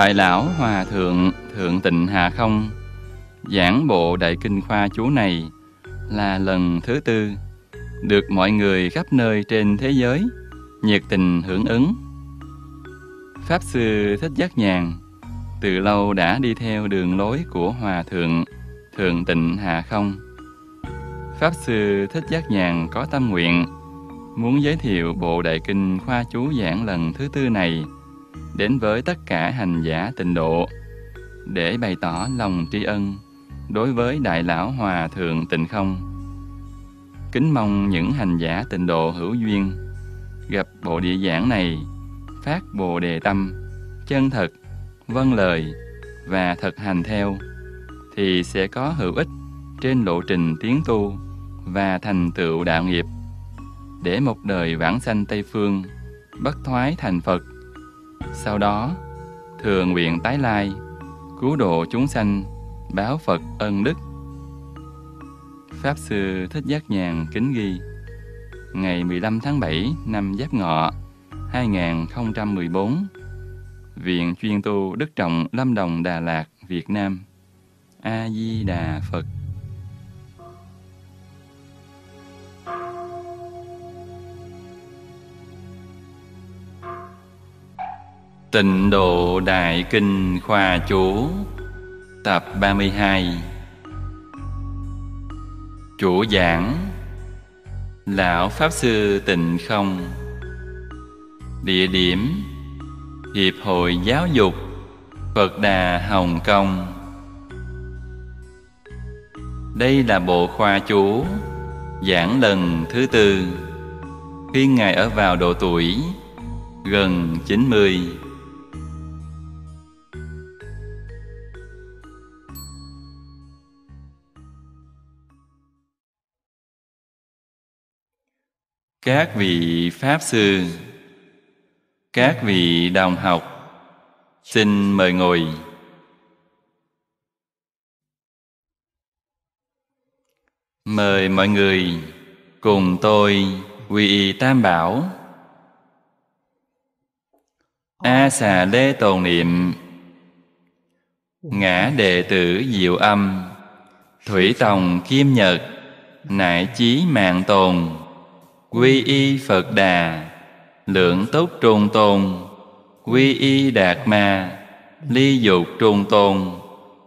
Đại lão Hòa thượng Thượng Tịnh Hà Không giảng bộ Đại Kinh Khoa chú này là lần thứ tư được mọi người khắp nơi trên thế giới nhiệt tình hưởng ứng. Pháp sư Thích Giác Nhàn từ lâu đã đi theo đường lối của Hòa thượng Thượng Tịnh Hà Không. Pháp sư Thích Giác Nhàn có tâm nguyện muốn giới thiệu bộ Đại Kinh Khoa chú giảng lần thứ tư này đến với tất cả hành giả tịnh độ để bày tỏ lòng tri ân đối với Đại Lão Hòa Thượng Tịnh Không. Kính mong những hành giả tịnh độ hữu duyên gặp bộ địa giảng này phát bồ đề tâm, chân thật, vâng lời và thực hành theo thì sẽ có hữu ích trên lộ trình tiến tu và thành tựu đạo nghiệp để một đời vãng sanh Tây Phương bất thoái thành Phật sau đó, thường nguyện tái lai, cứu độ chúng sanh, báo Phật ân đức. Pháp Sư Thích Giác Nhàn kính ghi Ngày 15 tháng 7 năm Giáp Ngọ 2014 Viện Chuyên tu Đức Trọng Lâm Đồng Đà Lạt, Việt Nam A-di-đà Phật Tịnh độ Đại Kinh Khoa Chú Tập 32 Chủ giảng Lão Pháp Sư Tịnh Không Địa điểm Hiệp hội Giáo dục Phật Đà Hồng Kông Đây là bộ khoa chú Giảng lần thứ tư Khi Ngài ở vào độ tuổi Gần 90 mươi các vị pháp sư các vị đồng học xin mời ngồi mời mọi người cùng tôi quy y tam bảo a xà lê tồn niệm ngã đệ tử diệu âm thủy tòng kim nhật nại chí mạng tồn quy y phật đà lượng tốt trùng tồn quy y đạt ma ly dục trùng tồn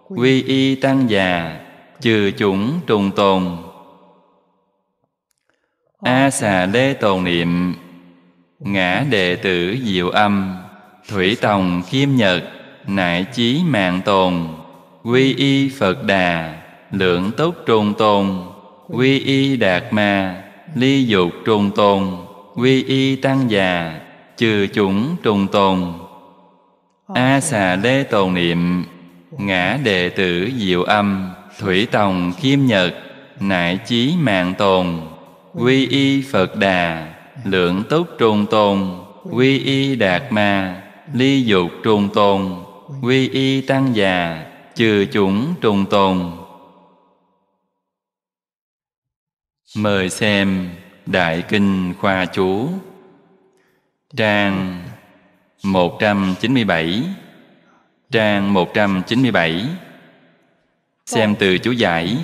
quy y tăng già trừ chủng trùng tồn a xà lê tồn niệm ngã đệ tử diệu âm thủy tòng khiêm nhật nại chí mạng tồn quy y phật đà lượng tốt trùng tồn quy y đạt ma ly dục trùng tồn quy y tăng già trừ chủng trùng tồn a xà lê tồn niệm ngã đệ tử diệu âm thủy tòng khiêm nhật nại chí mạng tồn quy y phật đà lượng túc trùng tồn quy y đạt ma ly dục trùng tồn quy y tăng già trừ chủng trùng tồn Mời xem Đại Kinh Khoa Chú Trang 197 Trang 197 Xem từ chú giải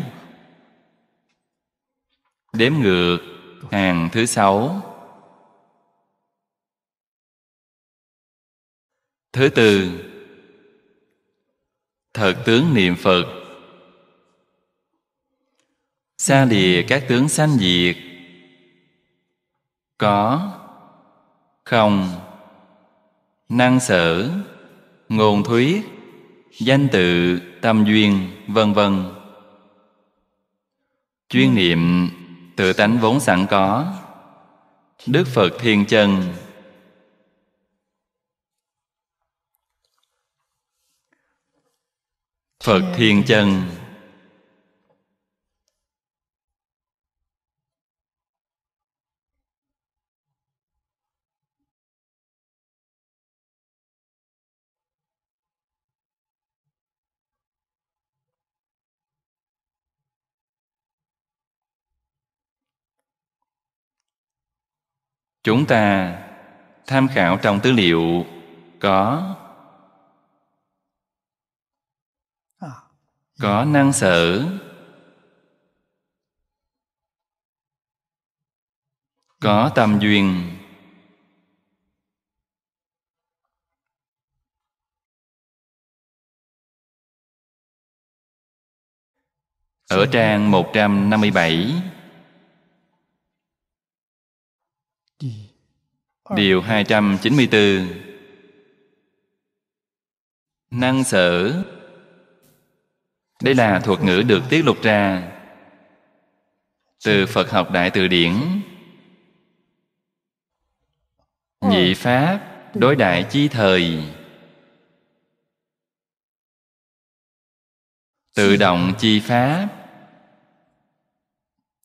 Đếm ngược hàng thứ sáu Thứ tư Thật tướng niệm Phật xa lìa các tướng sanh diệt có không năng sở nguồn thuyết danh tự tâm duyên vân vân chuyên niệm tự tánh vốn sẵn có đức phật thiên chân phật thiên chân Chúng ta tham khảo trong tư liệu có có năng sở có tâm duyên ở trang 157 Điều 294 Năng sở Đây là thuật ngữ được tiết lục ra Từ Phật học Đại Từ Điển Nhị Pháp Đối đại chi thời Tự động chi Pháp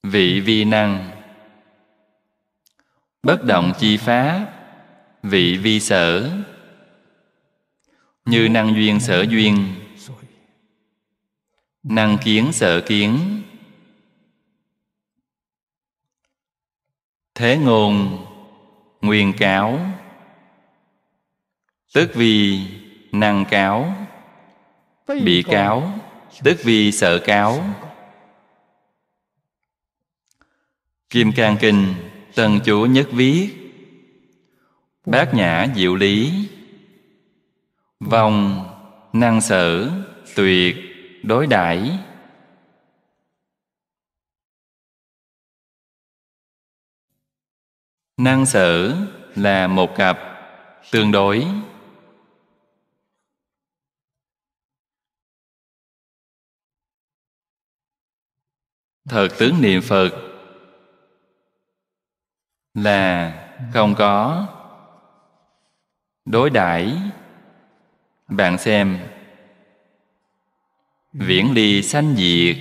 Vị vi năng bất động chi pháp vị vi sở như năng duyên sở duyên năng kiến sở kiến thế ngôn nguyên cáo tức vì năng cáo bị cáo tức vì sợ cáo kim cang kinh Tần chủ nhất viết bác nhã diệu lý Vòng năng sở tuyệt đối đãi Năng sở là một cặp tương đối Thật tướng niệm Phật là không có đối đãi bạn xem viễn ly sanh diệt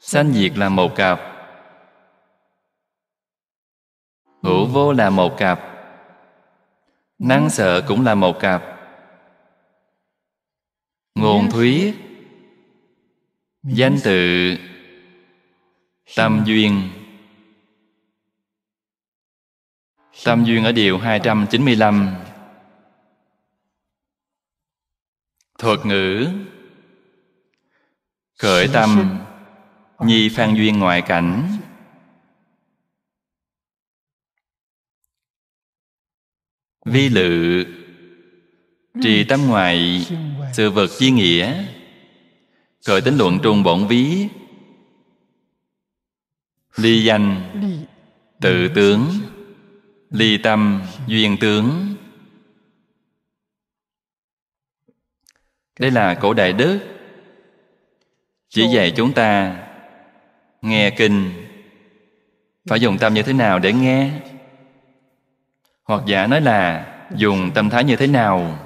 sanh diệt là một cặp hữu vô là một cặp năng sợ cũng là một cặp nguồn thuyết danh tự tâm duyên Tam duyên ở điều 295 Thuật ngữ Khởi tâm Nhi phan duyên ngoại cảnh Vi lự Trì tâm ngoại Sự vật chi nghĩa Khởi tính luận trung bổn ví Ly danh Tự tướng ly tâm duyên tướng đây là cổ đại đức chỉ dạy chúng ta nghe kinh phải dùng tâm như thế nào để nghe hoặc giả nói là dùng tâm thái như thế nào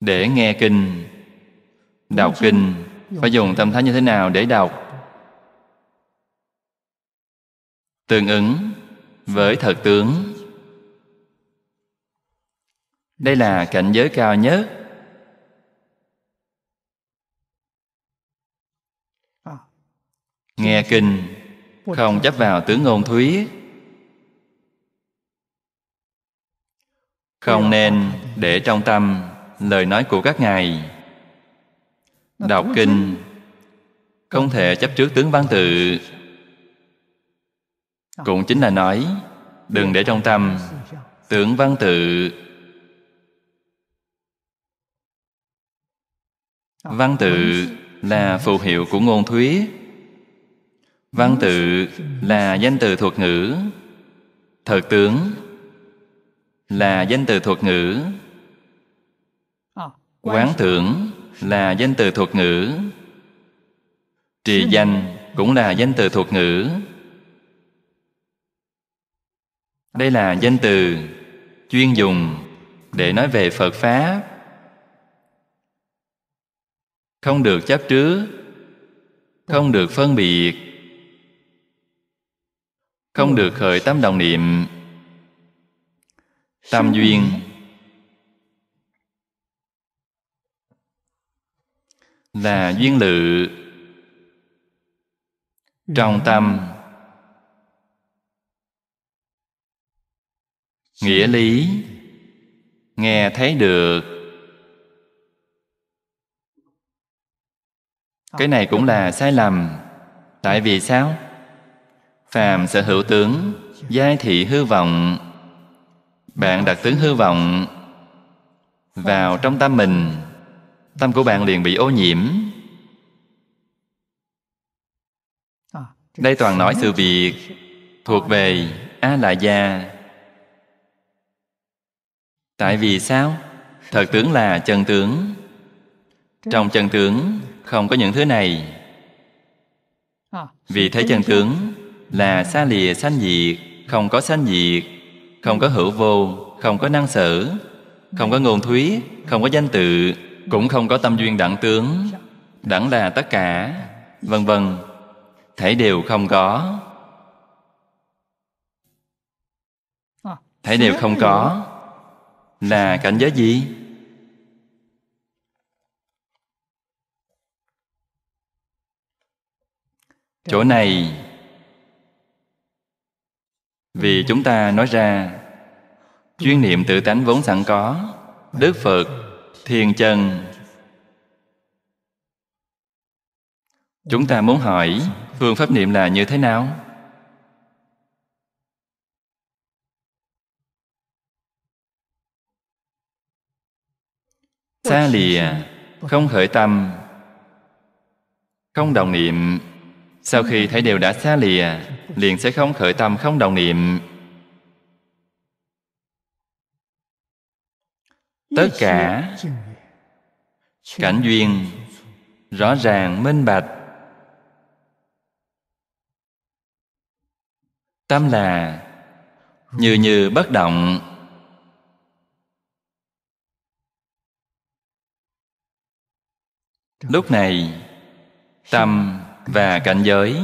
để nghe kinh đọc kinh phải dùng tâm thái như thế nào để đọc tương ứng với thật tướng đây là cảnh giới cao nhất nghe kinh không chấp vào tướng ngôn thúy, không nên để trong tâm lời nói của các ngài đọc kinh không thể chấp trước tướng văn tự cũng chính là nói đừng để trong tâm tưởng văn tự văn tự là phù hiệu của ngôn thuyết văn tự là danh từ thuật ngữ thật tướng là danh từ thuật ngữ quán tưởng là danh từ thuật ngữ trì danh cũng là danh từ thuật ngữ đây là danh từ chuyên dùng để nói về Phật Pháp không được chấp trước không được phân biệt không được khởi tâm đồng niệm tam duyên là duyên lự trong tâm nghĩa lý nghe thấy được cái này cũng là sai lầm tại vì sao phàm sở hữu tướng giai thị hư vọng bạn đặt tướng hư vọng vào trong tâm mình tâm của bạn liền bị ô nhiễm đây toàn nói sự việc thuộc về a la gia tại vì sao thật tướng là chân tướng trong chân tướng không có những thứ này vì thế chân tướng là xa lìa sanh diệt không có sanh diệt không có hữu vô không có năng sở không có ngôn thúy không có danh tự cũng không có tâm duyên đẳng tướng đẳng là tất cả vân vân thể đều không có thể đều không có là cảnh giới gì? Chỗ này Vì chúng ta nói ra Chuyên niệm tự tánh vốn sẵn có Đức Phật Thiền Trần Chúng ta muốn hỏi Phương pháp niệm là như thế nào? xa lìa à, không khởi tâm không đồng niệm sau khi thấy đều đã xa lìa à, liền sẽ không khởi tâm không đồng niệm tất cả cảnh duyên rõ ràng minh bạch tâm là như như bất động lúc này tâm và cảnh giới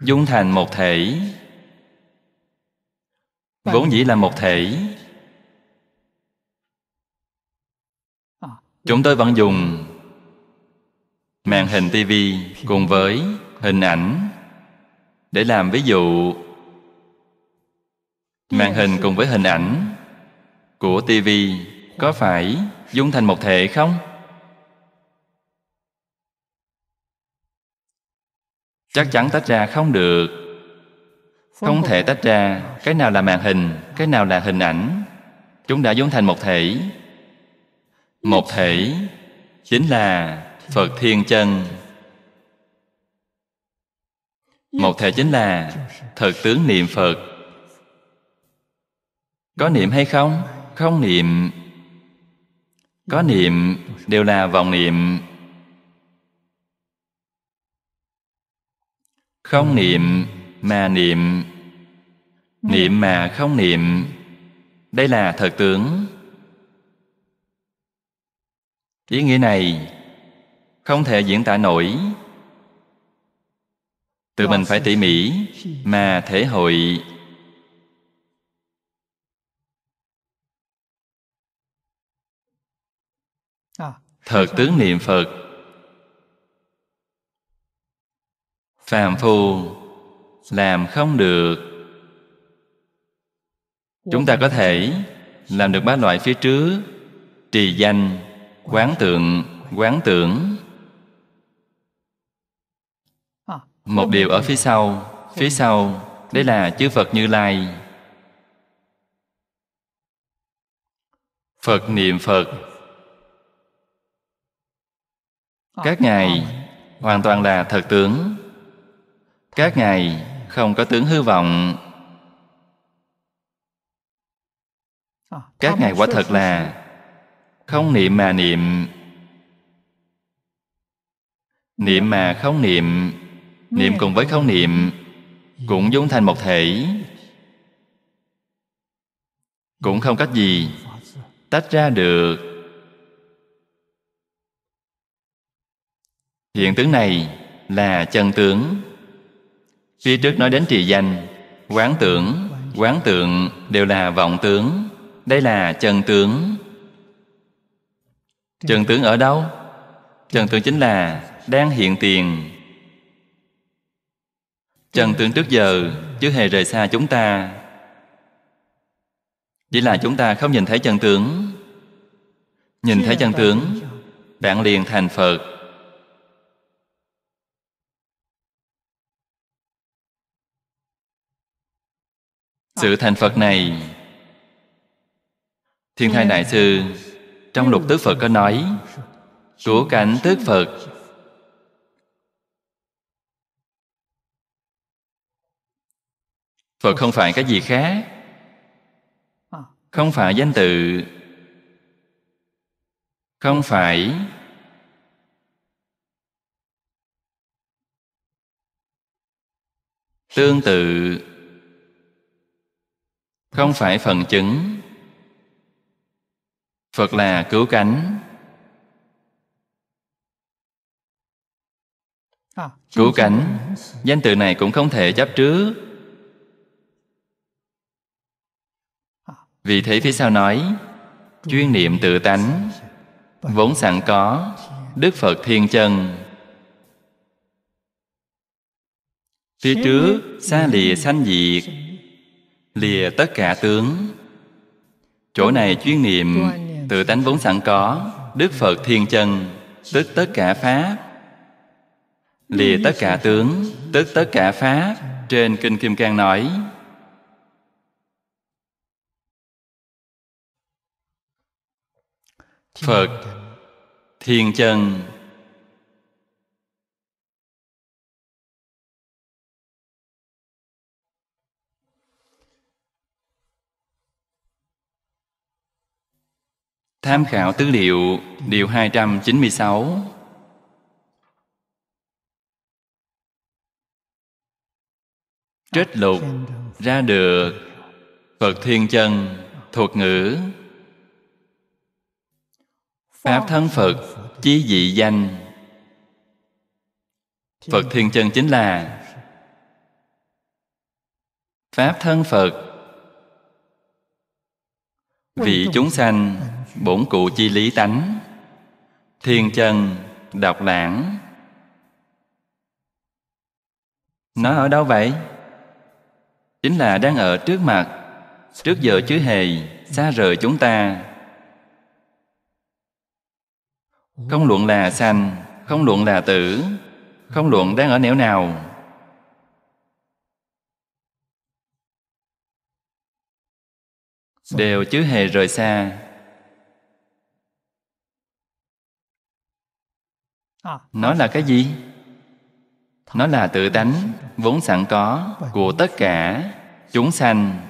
dung thành một thể vốn dĩ là một thể à. chúng tôi vẫn dùng màn hình tivi cùng với hình ảnh để làm ví dụ màn hình cùng với hình ảnh của tivi có phải dung thành một thể không chắc chắn tách ra không được không thể tách ra cái nào là màn hình cái nào là hình ảnh chúng đã vốn thành một thể một thể chính là phật thiên chân một thể chính là thật tướng niệm phật có niệm hay không không niệm có niệm đều là vọng niệm Không ừ. niệm mà niệm Niệm mà không niệm Đây là thật tướng Ý nghĩa này không thể diễn tả nổi Tự mình phải tỉ mỉ mà thể hội à. Thật tướng niệm Phật phàm phu làm không được chúng ta có thể làm được ba loại phía trước trì danh quán tượng quán tưởng một điều ở phía sau phía sau đây là chư phật như lai phật niệm phật các ngài hoàn toàn là thật tướng các ngài không có tướng hư vọng Các ngài quả thật là Không niệm mà niệm Niệm mà không niệm Niệm cùng với không niệm Cũng dung thành một thể Cũng không cách gì Tách ra được Hiện tướng này là chân tướng Phía trước nói đến trì danh Quán tưởng Quán tượng đều là vọng tướng Đây là chân tướng Chân tướng ở đâu? Chân tướng chính là đang hiện tiền Chân tướng trước giờ chứ hề rời xa chúng ta Chỉ là chúng ta không nhìn thấy chân tướng Nhìn thấy chân tướng Bạn liền thành Phật Sự thành Phật này Thiên Thai Đại Sư Trong lục tứ Phật có nói Của cảnh tức Phật Phật không phải cái gì khác Không phải danh tự Không phải Tương tự không phải phần chứng phật là cứu cánh à, cứu cánh danh từ này cũng không thể chấp trước à. vì thế phía sau nói chuyên niệm tự tánh vốn sẵn có đức phật thiên chân phía trước xa lìa sanh diệt lìa tất cả tướng chỗ này chuyên niệm tự tánh vốn sẵn có đức phật thiên chân tức tất cả pháp lìa tất cả tướng tức tất cả pháp trên kinh kim cang nói phật thiên chân Tham khảo tư liệu Điều 296 Trích lục ra được Phật Thiên Chân thuật ngữ Pháp thân Phật chí dị danh Phật Thiên Chân chính là Pháp thân Phật Vị chúng sanh bổn cụ chi lý tánh thiên chân đọc lãng nó ở đâu vậy chính là đang ở trước mặt trước giờ chứ hề xa rời chúng ta không luận là sanh không luận là tử không luận đang ở nẻo nào đều chứ hề rời xa nó là cái gì nó là tự tánh vốn sẵn có của tất cả chúng sanh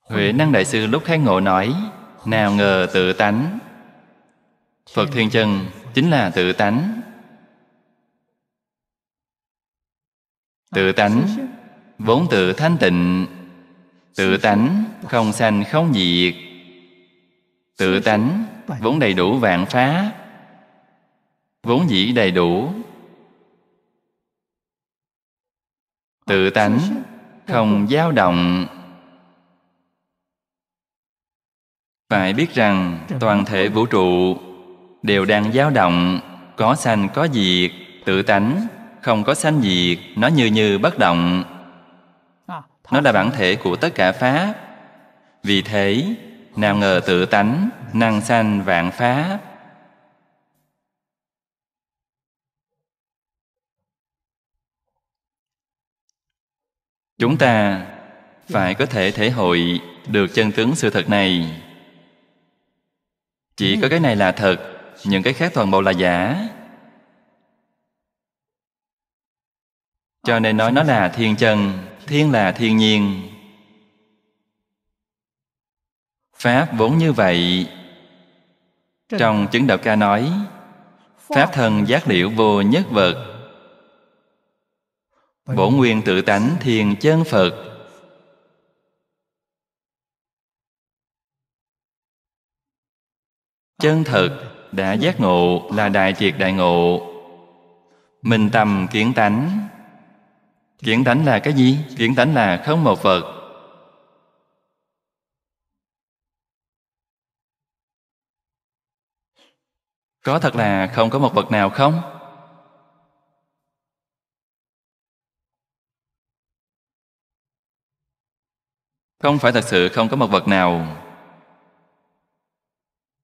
huệ năng đại sư lúc khai ngộ nói nào ngờ tự tánh phật thiên chân chính là tự tánh tự tánh vốn tự thanh tịnh tự tánh không sanh không diệt tự tánh vốn đầy đủ vạn pháp vốn dĩ đầy đủ tự tánh không dao động phải biết rằng toàn thể vũ trụ đều đang dao động có sanh có diệt tự tánh không có sanh diệt nó như như bất động à, nó là bản thể của tất cả pháp vì thế nào ngờ tự tánh năng sanh vạn pháp Chúng ta phải có thể thể hội được chân tướng sự thật này Chỉ có cái này là thật Những cái khác toàn bộ là giả Cho nên nói nó là thiên chân Thiên là thiên nhiên Pháp vốn như vậy Trong chứng đạo ca nói Pháp thân giác liệu vô nhất vật Bổ nguyên tự tánh thiền chân Phật Chân thật đã giác ngộ là đại triệt đại ngộ Minh tâm kiến tánh Kiến tánh là cái gì? Kiến tánh là không một Phật Có thật là không có một vật nào không? Không phải thật sự không có một vật nào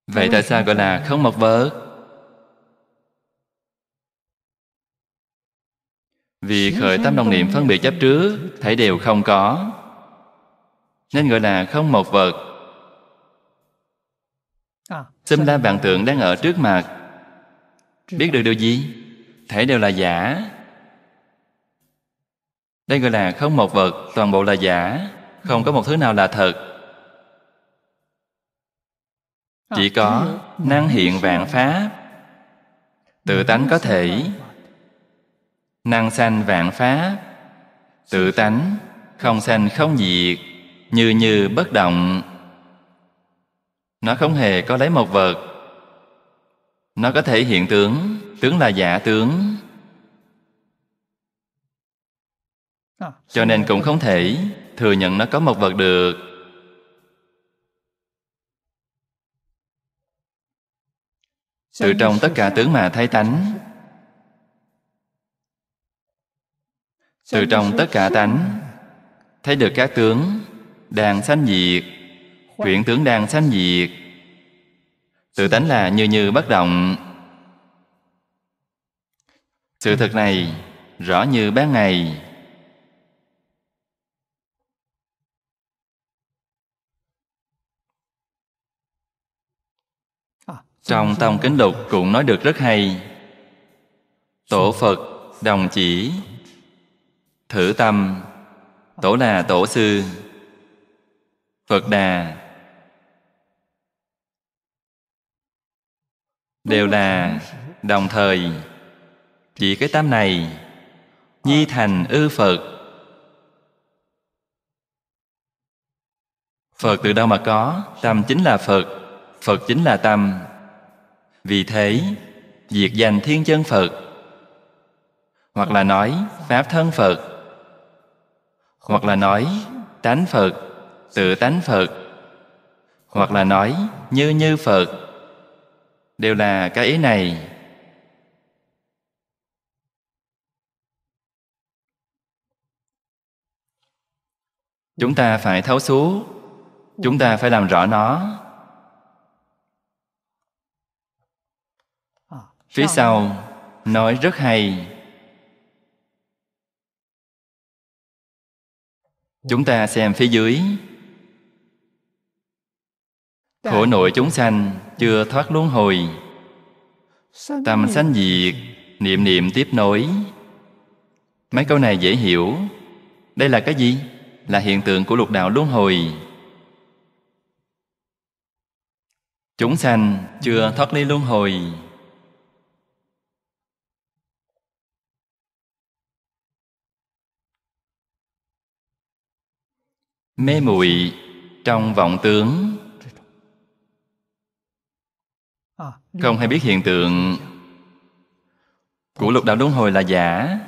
Vậy tại sao gọi là không một vật? Vì khởi tâm đồng niệm phân biệt chấp trước Thấy đều không có Nên gọi là không một vật Xâm la vạn tượng đang ở trước mặt Biết được điều gì? Thể đều là giả Đây gọi là không một vật Toàn bộ là giả Không có một thứ nào là thật Chỉ có năng hiện vạn pháp Tự tánh có thể Năng sanh vạn pháp Tự tánh Không sanh không diệt Như như bất động nó không hề có lấy một vật Nó có thể hiện tướng Tướng là giả tướng Cho nên cũng không thể Thừa nhận nó có một vật được Từ trong tất cả tướng mà thấy tánh Từ trong tất cả tánh Thấy được các tướng Đang sanh diệt Huyện tướng đang sanh diệt Tự tánh là như như bất động Sự thật này rõ như ban ngày à, Trong Tông Kính Lục cũng nói được rất hay Tổ Phật đồng chỉ Thử tâm Tổ là tổ sư Phật đà đều là đồng thời chỉ cái tâm này nhi thành ư phật phật từ đâu mà có tâm chính là phật phật chính là tâm vì thế diệt danh thiên chân phật hoặc là nói pháp thân phật hoặc là nói tánh phật tự tánh phật hoặc là nói như như phật đều là cái ý này chúng ta phải thấu suốt chúng ta phải làm rõ nó phía sau nói rất hay chúng ta xem phía dưới khổ nội chúng sanh chưa thoát luân hồi tâm sanh diệt niệm niệm tiếp nối mấy câu này dễ hiểu đây là cái gì là hiện tượng của lục đạo luân hồi chúng sanh chưa thoát ly luân hồi mê muội trong vọng tướng không hay biết hiện tượng của lục đạo luân hồi là giả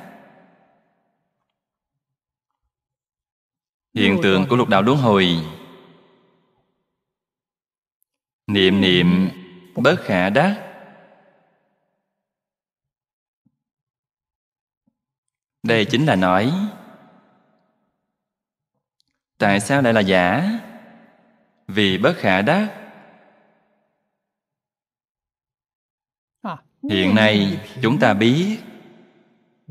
hiện tượng của lục đạo luân hồi niệm niệm bất khả đắc đây chính là nói tại sao lại là giả vì bất khả đắc hiện nay chúng ta biết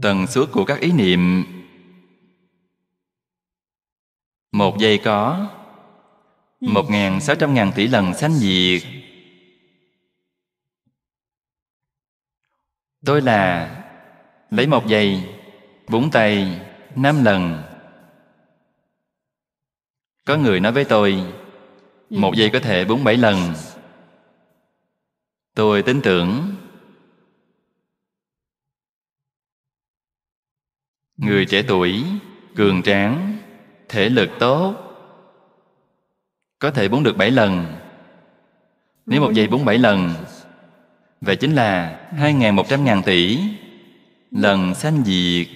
tần suất của các ý niệm một giây có một ngàn sáu trăm ngàn tỷ lần sanh diệt tôi là lấy một giây búng tay năm lần có người nói với tôi một giây có thể bốn bảy lần tôi tin tưởng Người trẻ tuổi, cường tráng, thể lực tốt Có thể bốn được bảy lần Nếu một giây bốn bảy lần Vậy chính là hai ngàn một trăm ngàn tỷ Lần sanh diệt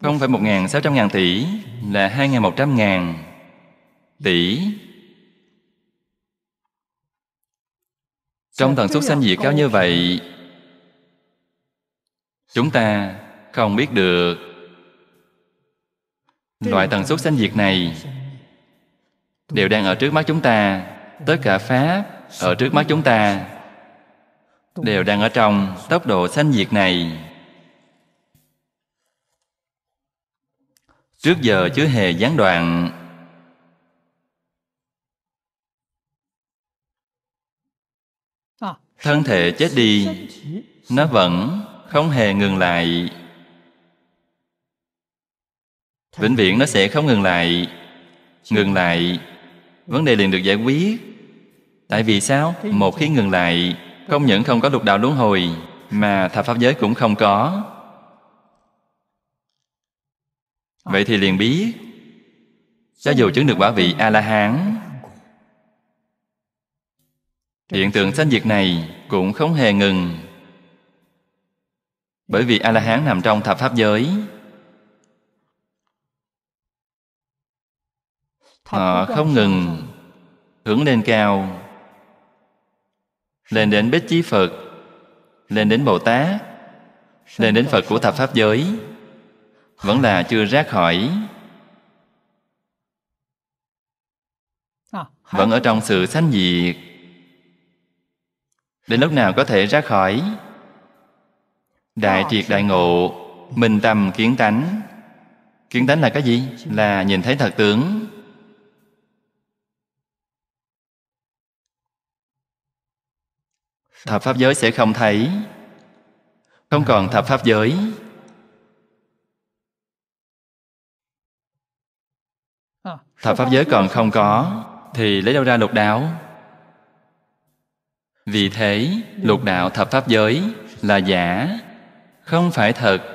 Không phải một ngàn sáu trăm ngàn tỷ Là hai ngàn một trăm ngàn tỷ Trong tần suất sanh diệt cao như vậy chúng ta không biết được loại tần suất sanh diệt này đều đang ở trước mắt chúng ta tất cả pháp ở trước mắt chúng ta đều đang ở trong tốc độ sanh diệt này trước giờ chưa hề gián đoạn thân thể chết đi nó vẫn không hề ngừng lại vĩnh viễn nó sẽ không ngừng lại ngừng lại vấn đề liền được giải quyết tại vì sao một khi ngừng lại không những không có lục đạo luân hồi mà thập pháp giới cũng không có ờ. vậy thì liền biết cho dù chứng được quả vị a la hán hiện tượng sanh diệt này cũng không hề ngừng bởi vì A-la-hán nằm trong thập pháp giới Họ không ngừng hướng lên cao Lên đến Bích Chí Phật Lên đến Bồ Tát Lên đến Phật của thập pháp giới Vẫn là chưa ra khỏi Vẫn ở trong sự sanh diệt Đến lúc nào có thể ra khỏi Đại triệt đại ngộ Minh tâm kiến tánh Kiến tánh là cái gì? Là nhìn thấy thật tướng Thập Pháp giới sẽ không thấy Không còn thập Pháp giới Thập Pháp giới còn không có Thì lấy đâu ra lục đạo Vì thế lục đạo thập Pháp giới là giả không phải thật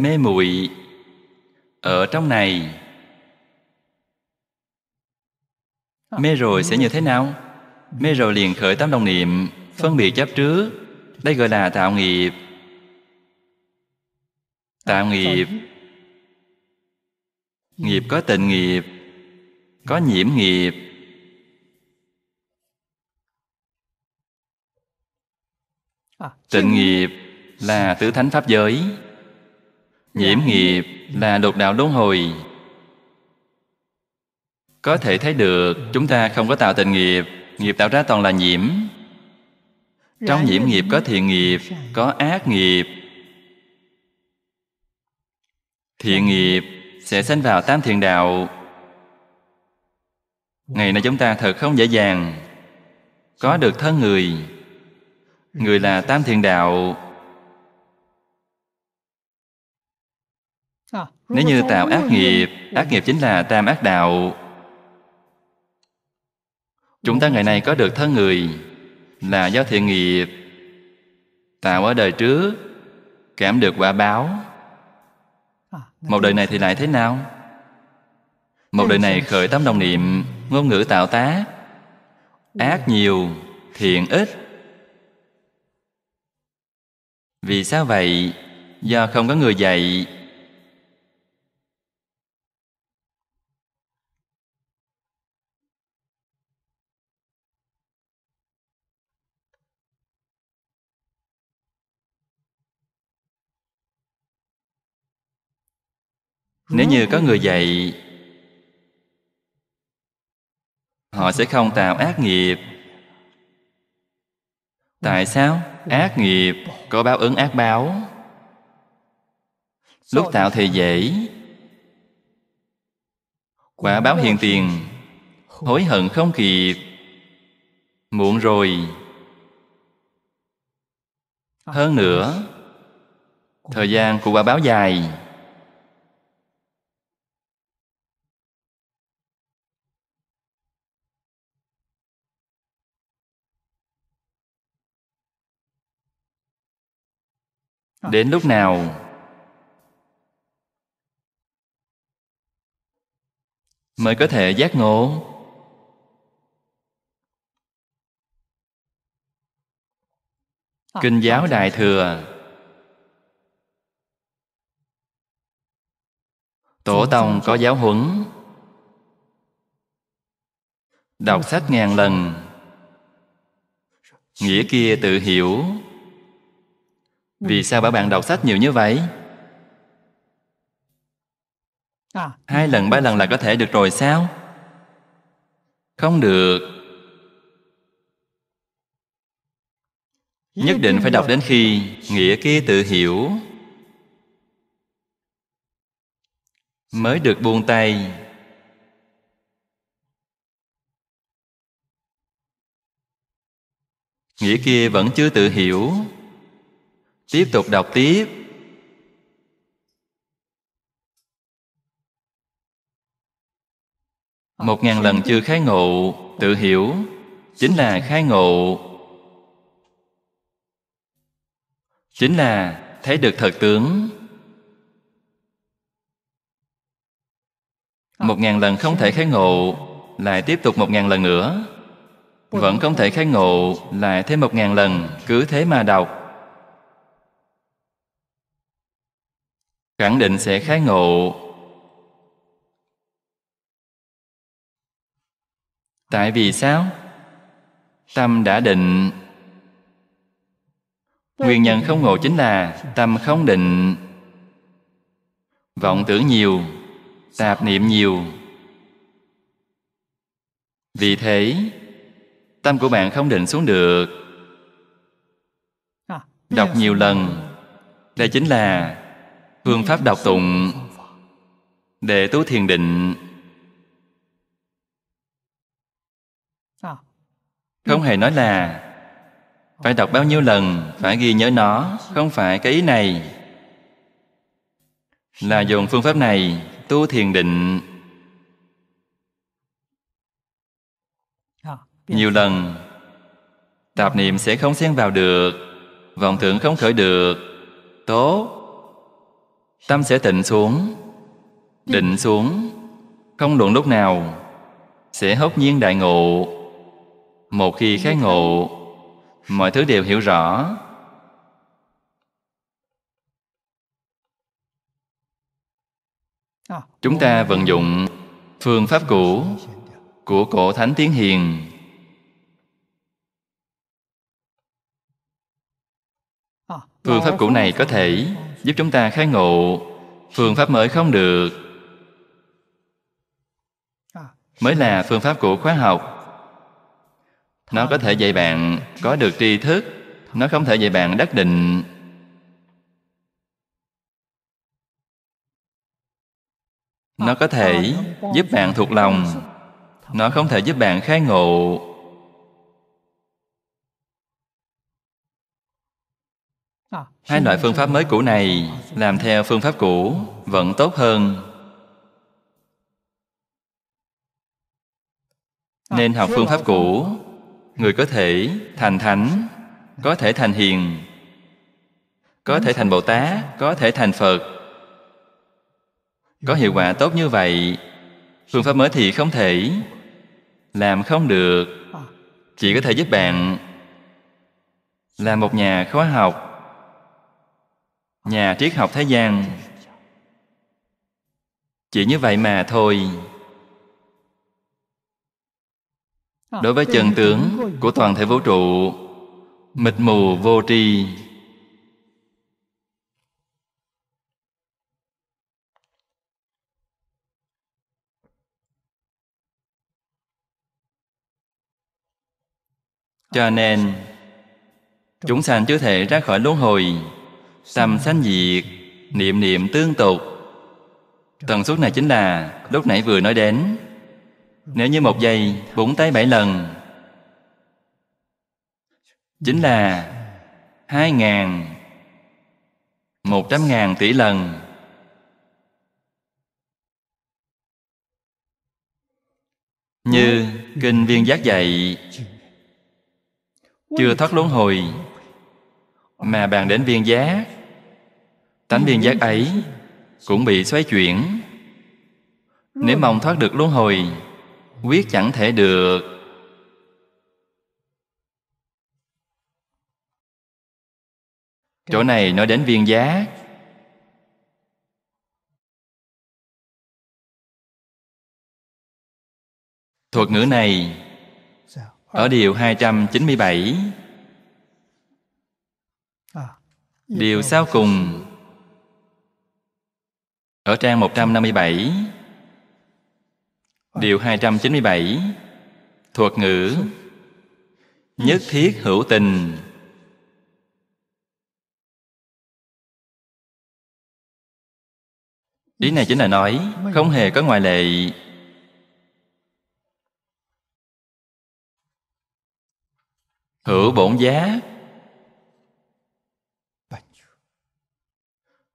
mê muội ở trong này mê rồi sẽ như thế nào ừ. mê rồi liền khởi tám đồng niệm phân biệt chấp trước đây gọi là tạo nghiệp tạo nghiệp nghiệp có tịnh nghiệp có nhiễm nghiệp À, tịnh nghiệp là tứ thánh pháp giới Nhiễm dạ. nghiệp là lục đạo luân hồi Có thể thấy được chúng ta không có tạo tịnh nghiệp Nghiệp tạo ra toàn là nhiễm Trong dạ. nhiễm nghiệp có thiện nghiệp, dạ. có ác nghiệp Thiện nghiệp sẽ sanh vào tam thiền đạo Ngày nay chúng ta thật không dễ dàng Có được thân người người là tam thiền đạo à, nếu như tạo ác nghiệp ác nghiệp chính là tam ác đạo chúng ta ngày nay có được thân người là do thiện nghiệp tạo ở đời trước cảm được quả báo à, một đời này thì lại thế nào một đời này khởi tâm đồng niệm ngôn ngữ tạo tác ác nhiều thiện ít vì sao vậy? Do không có người dạy Nếu như có người dạy Họ sẽ không tạo ác nghiệp Tại sao? Ác nghiệp có báo ứng ác báo Lúc tạo thì dễ Quả báo hiện tiền Hối hận không kịp Muộn rồi Hơn nữa Thời gian của quả báo dài Ờ. đến lúc nào mới có thể giác ngộ ờ, kinh giáo đại thừa tổ tông có giáo huấn đọc sách ngàn lần nghĩa kia tự hiểu vì sao bảo bạn đọc sách nhiều như vậy? À. Hai lần, ba lần là có thể được rồi sao? Không được. Nhất định phải đọc đến khi nghĩa kia tự hiểu mới được buông tay nghĩa kia vẫn chưa tự hiểu Tiếp tục đọc tiếp Một ngàn lần chưa khai ngộ Tự hiểu Chính là khai ngộ Chính là thấy được thật tướng Một ngàn lần không thể khai ngộ Lại tiếp tục một ngàn lần nữa Vẫn không thể khai ngộ Lại thêm một ngàn lần Cứ thế mà đọc khẳng định sẽ khái ngộ tại vì sao tâm đã định nguyên nhân không ngộ chính là tâm không định vọng tưởng nhiều tạp niệm nhiều vì thế tâm của bạn không định xuống được đọc nhiều lần đây chính là phương pháp đọc tụng để tố thiền định không hề nói là phải đọc bao nhiêu lần phải ghi nhớ nó không phải cái ý này là dùng phương pháp này tu thiền định nhiều lần tạp niệm sẽ không xen vào được vọng tưởng không khởi được tốt Tâm sẽ tịnh xuống Định xuống Không luận lúc nào Sẽ hốt nhiên đại ngộ Một khi khái ngộ Mọi thứ đều hiểu rõ Chúng ta vận dụng phương pháp cũ của cổ thánh tiến hiền phương pháp cũ này có thể giúp chúng ta khai ngộ phương pháp mới không được mới là phương pháp của khóa học nó có thể dạy bạn có được tri thức nó không thể dạy bạn đắc định nó có thể giúp bạn thuộc lòng nó không thể giúp bạn khai ngộ Hai loại phương pháp mới cũ này làm theo phương pháp cũ vẫn tốt hơn. Nên học phương pháp cũ, người có thể thành thánh, có thể thành hiền, có thể thành Bồ Tát, có thể thành Phật. Có hiệu quả tốt như vậy, phương pháp mới thì không thể, làm không được, chỉ có thể giúp bạn làm một nhà khóa học nhà triết học thế gian chỉ như vậy mà thôi đối với chân tướng của toàn thể vũ trụ mịt mù vô tri cho nên chúng sanh chưa thể ra khỏi luân hồi Tầm sanh diệt Niệm niệm tương tục Tần suất này chính là Lúc nãy vừa nói đến Nếu như một giây búng tay bảy lần Chính là hai ngàn một trăm ngàn tỷ lần Như Kinh Viên Giác dạy Chưa thoát luân hồi Mà bàn đến viên giác Tánh viên giác ấy cũng bị xoay chuyển Nếu mong thoát được luân hồi Quyết chẳng thể được Chỗ này nói đến viên giác Thuật ngữ này Ở điều 297 Điều sau cùng ở trang 157 ờ. Điều 297 Thuật ngữ Nhất thiết hữu tình Ý này chính là nói Không hề có ngoại lệ Hữu bổn giá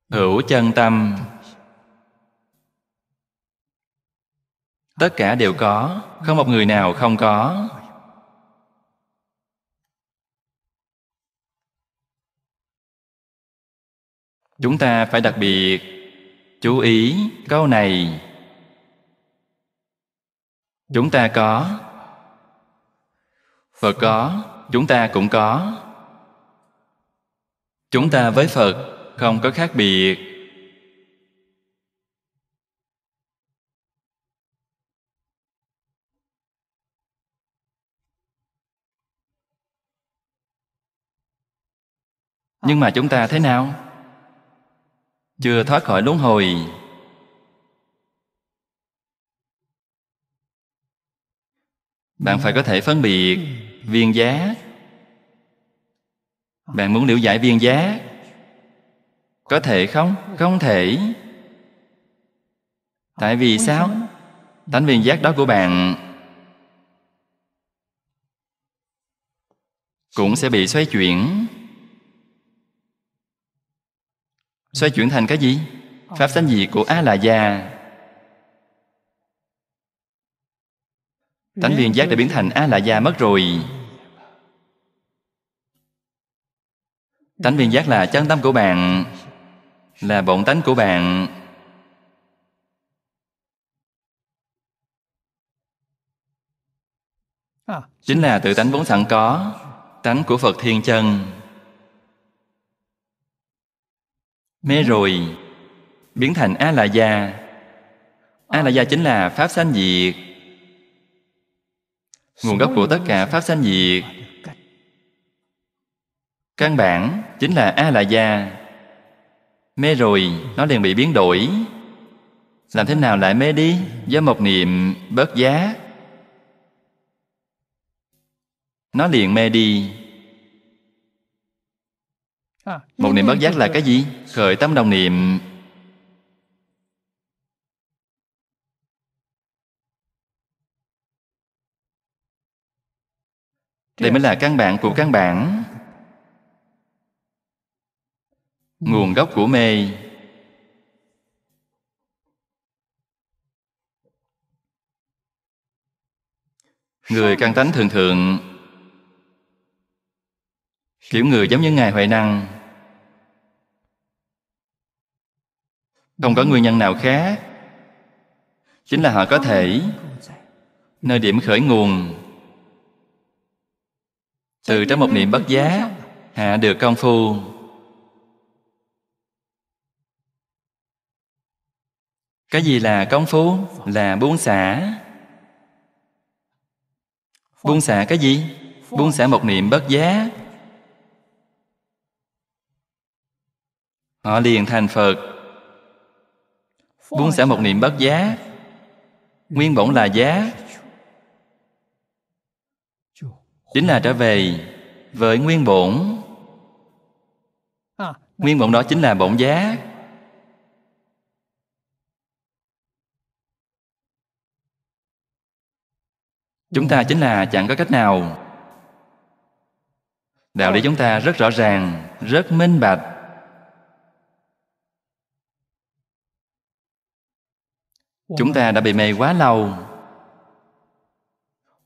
Hữu chân tâm tất cả đều có không một người nào không có chúng ta phải đặc biệt chú ý câu này chúng ta có phật có chúng ta cũng có chúng ta với phật không có khác biệt nhưng mà chúng ta thế nào chưa thoát khỏi luân hồi bạn phải có thể phân biệt viên giá bạn muốn liệu giải viên giá có thể không không thể tại vì sao tánh viên giác đó của bạn cũng sẽ bị xoay chuyển xoay chuyển thành cái gì pháp sanh diệt của a la gia tánh viên giác đã biến thành a la gia mất rồi tánh viên giác là chân tâm của bạn là bổn tánh của bạn chính là tự tánh vốn sẵn có tánh của phật thiên chân mê rồi biến thành a la gia a la gia chính là pháp sanh diệt nguồn gốc của tất cả pháp sanh diệt căn bản chính là a la gia mê rồi nó liền bị biến đổi làm thế nào lại mê đi do một niệm bớt giá nó liền mê đi một niệm bất giác là cái gì? Khởi tâm đồng niệm Đây mới là căn bản của căn bản Nguồn gốc của mê Người căn tánh thường thường Kiểu người giống như Ngài Huệ Năng không có nguyên nhân nào khác chính là họ có thể nơi điểm khởi nguồn từ trong một niệm bất giá hạ được công phu cái gì là công phu là buông xả buông xả cái gì buông xả một niệm bất giá họ liền thành phật Buông xả một niệm bất giá Nguyên bổn là giá Chính là trở về với nguyên bổn Nguyên bổn đó chính là bổn giá Chúng ta chính là chẳng có cách nào Đạo lý chúng ta rất rõ ràng, rất minh bạch chúng ta đã bị mê quá lâu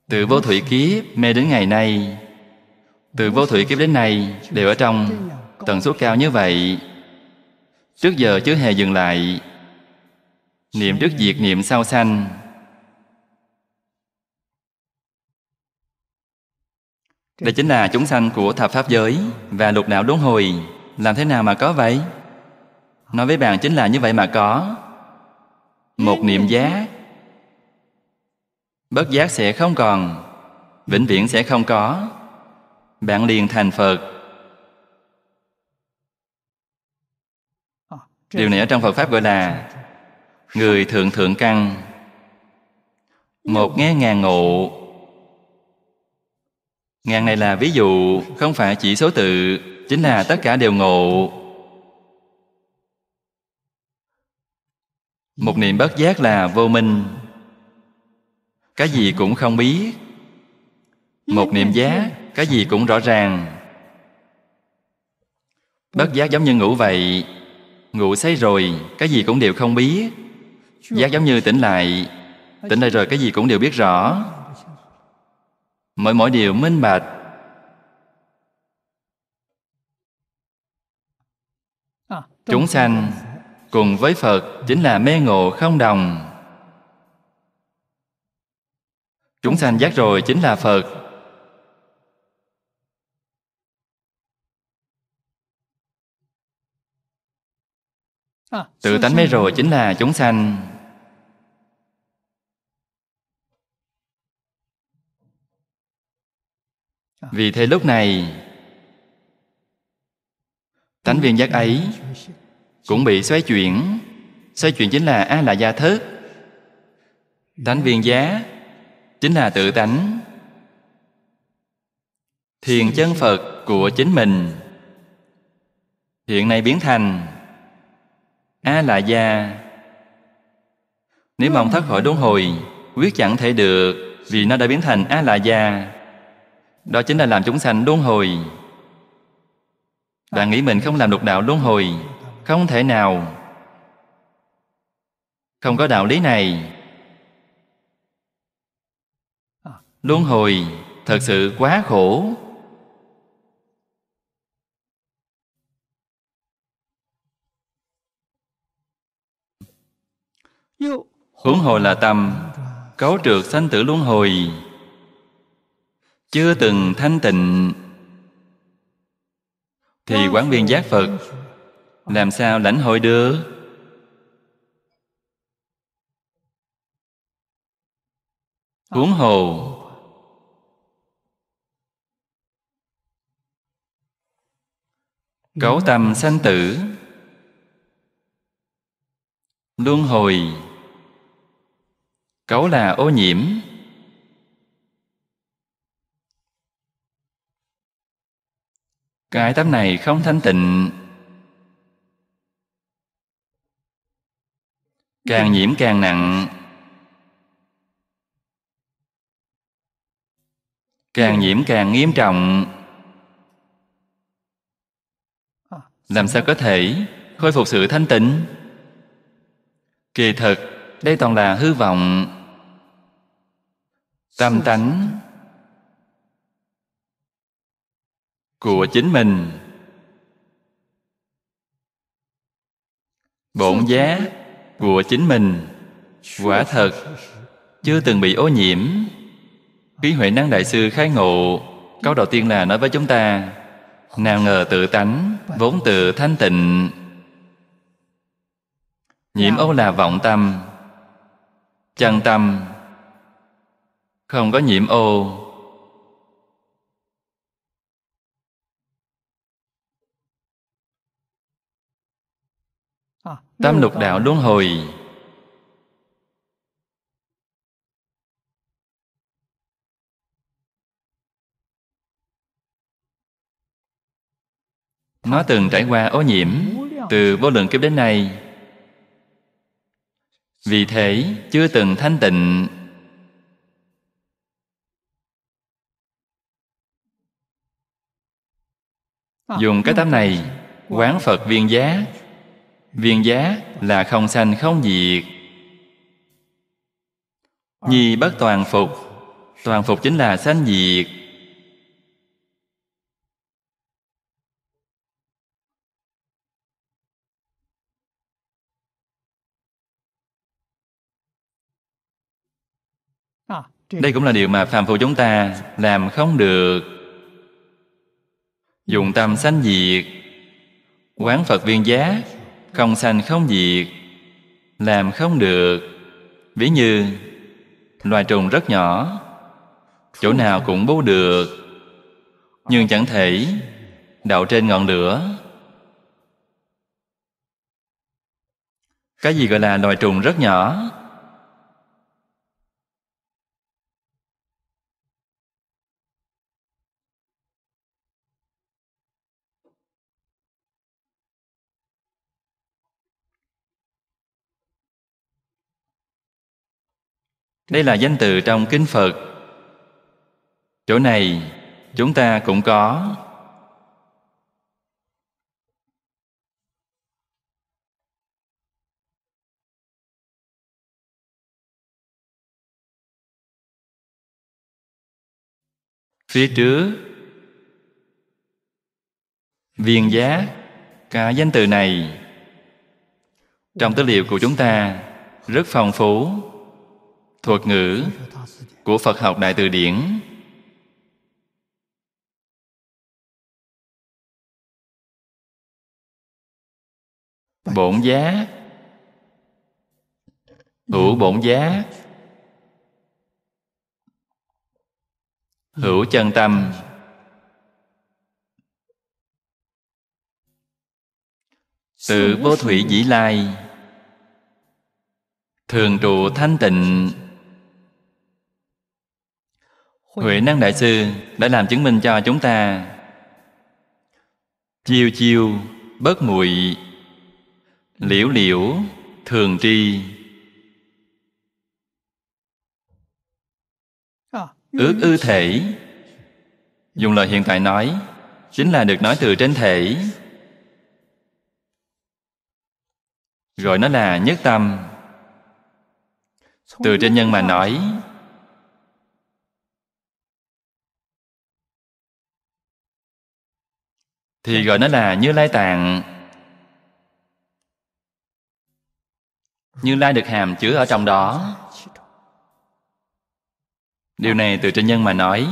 từ vô thủy kiếp mê đến ngày nay từ vô thủy kiếp đến nay đều ở trong tần số cao như vậy trước giờ chưa hề dừng lại niệm trước diệt niệm sau sanh đây chính là chúng sanh của thập pháp giới và lục đạo đốn hồi làm thế nào mà có vậy nói với bạn chính là như vậy mà có một niệm giá bất giác sẽ không còn vĩnh viễn sẽ không có bạn liền thành phật điều này ở trong phật pháp gọi là người thượng thượng căn một nghe ngàn ngộ ngàn này là ví dụ không phải chỉ số tự chính là tất cả đều ngộ một niệm bất giác là vô minh cái gì cũng không biết một niệm giác cái gì cũng rõ ràng bất giác giống như ngủ vậy ngủ say rồi cái gì cũng đều không biết giác giống như tỉnh lại tỉnh lại rồi cái gì cũng đều biết rõ mỗi mỗi điều minh bạch à, chúng sanh cùng với Phật chính là mê ngộ không đồng. Chúng sanh giác rồi chính là Phật. À, Tự tánh mê rồi chính là chúng sanh. À. Vì thế lúc này Tánh viên giác ấy cũng bị xoay chuyển xoay chuyển chính là a la gia thớt tánh viên giá chính là tự tánh thiền chân phật của chính mình hiện nay biến thành a la gia nếu mong thoát khỏi đốn hồi quyết chẳng thể được vì nó đã biến thành a la gia đó chính là làm chúng sanh đốn hồi bạn nghĩ mình không làm đục đạo luân hồi không thể nào Không có đạo lý này Luân hồi thật sự quá khổ Huống hồi là tâm Cấu trượt sanh tử luân hồi Chưa từng thanh tịnh Thì quán viên giác Phật làm sao lãnh hội được huống hồ cấu tầm sanh tử luân hồi cấu là ô nhiễm cái tấm này không thanh tịnh Càng nhiễm càng nặng Càng nhiễm càng nghiêm trọng Làm sao có thể khôi phục sự thanh tịnh Kỳ thực Đây toàn là hư vọng Tâm tánh Của chính mình Bổn giá của chính mình quả thật chưa từng bị ô nhiễm Trí Huệ Năng Đại Sư khai ngộ Câu đầu tiên là nói với chúng ta Nào ngờ tự tánh Vốn tự thanh tịnh Nhiễm ô là vọng tâm Chân tâm Không có nhiễm ô tam lục đạo luân hồi nó từng trải qua ô nhiễm từ vô lượng kiếp đến nay vì thế chưa từng thanh tịnh dùng cái tấm này quán phật viên giá Viên giá là không sanh không diệt Nhi bất toàn phục Toàn phục chính là sanh diệt Đây cũng là điều mà phàm phu chúng ta làm không được Dùng tâm sanh diệt Quán Phật viên giá không sanh không diệt làm không được ví như loài trùng rất nhỏ chỗ nào cũng bố được nhưng chẳng thể đậu trên ngọn lửa cái gì gọi là loài trùng rất nhỏ đây là danh từ trong kinh phật chỗ này chúng ta cũng có phía trước viên giá cả danh từ này trong tư liệu của chúng ta rất phong phú thuật ngữ của phật học đại từ điển bổn giá hữu bổn giá hữu chân tâm tự vô thủy dĩ lai thường trụ thanh tịnh Huệ Năng Đại Sư đã làm chứng minh cho chúng ta Chiêu chiêu, bớt muội Liễu liễu, thường tri Ước ư thể Dùng lời hiện tại nói Chính là được nói từ trên thể Rồi nó là nhất tâm Từ trên nhân mà nói thì gọi nó là Như Lai Tạng. Như Lai được hàm chứa ở trong đó. Điều này từ trên nhân mà nói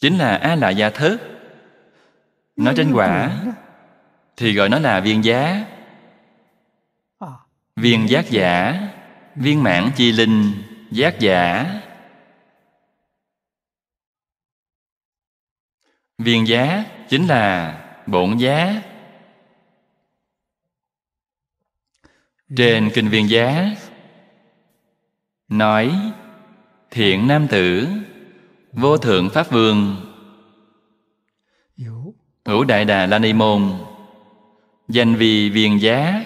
chính là A La Gia Thức. Nó trên quả thì gọi nó là viên giá. Viên giác giả, viên mãn chi linh, giác giả, Viên giá chính là bổn giá Trên kinh viên giá Nói Thiện nam tử Vô thượng Pháp Vương Hữu Đại Đà La Ni Môn Danh vì viên giá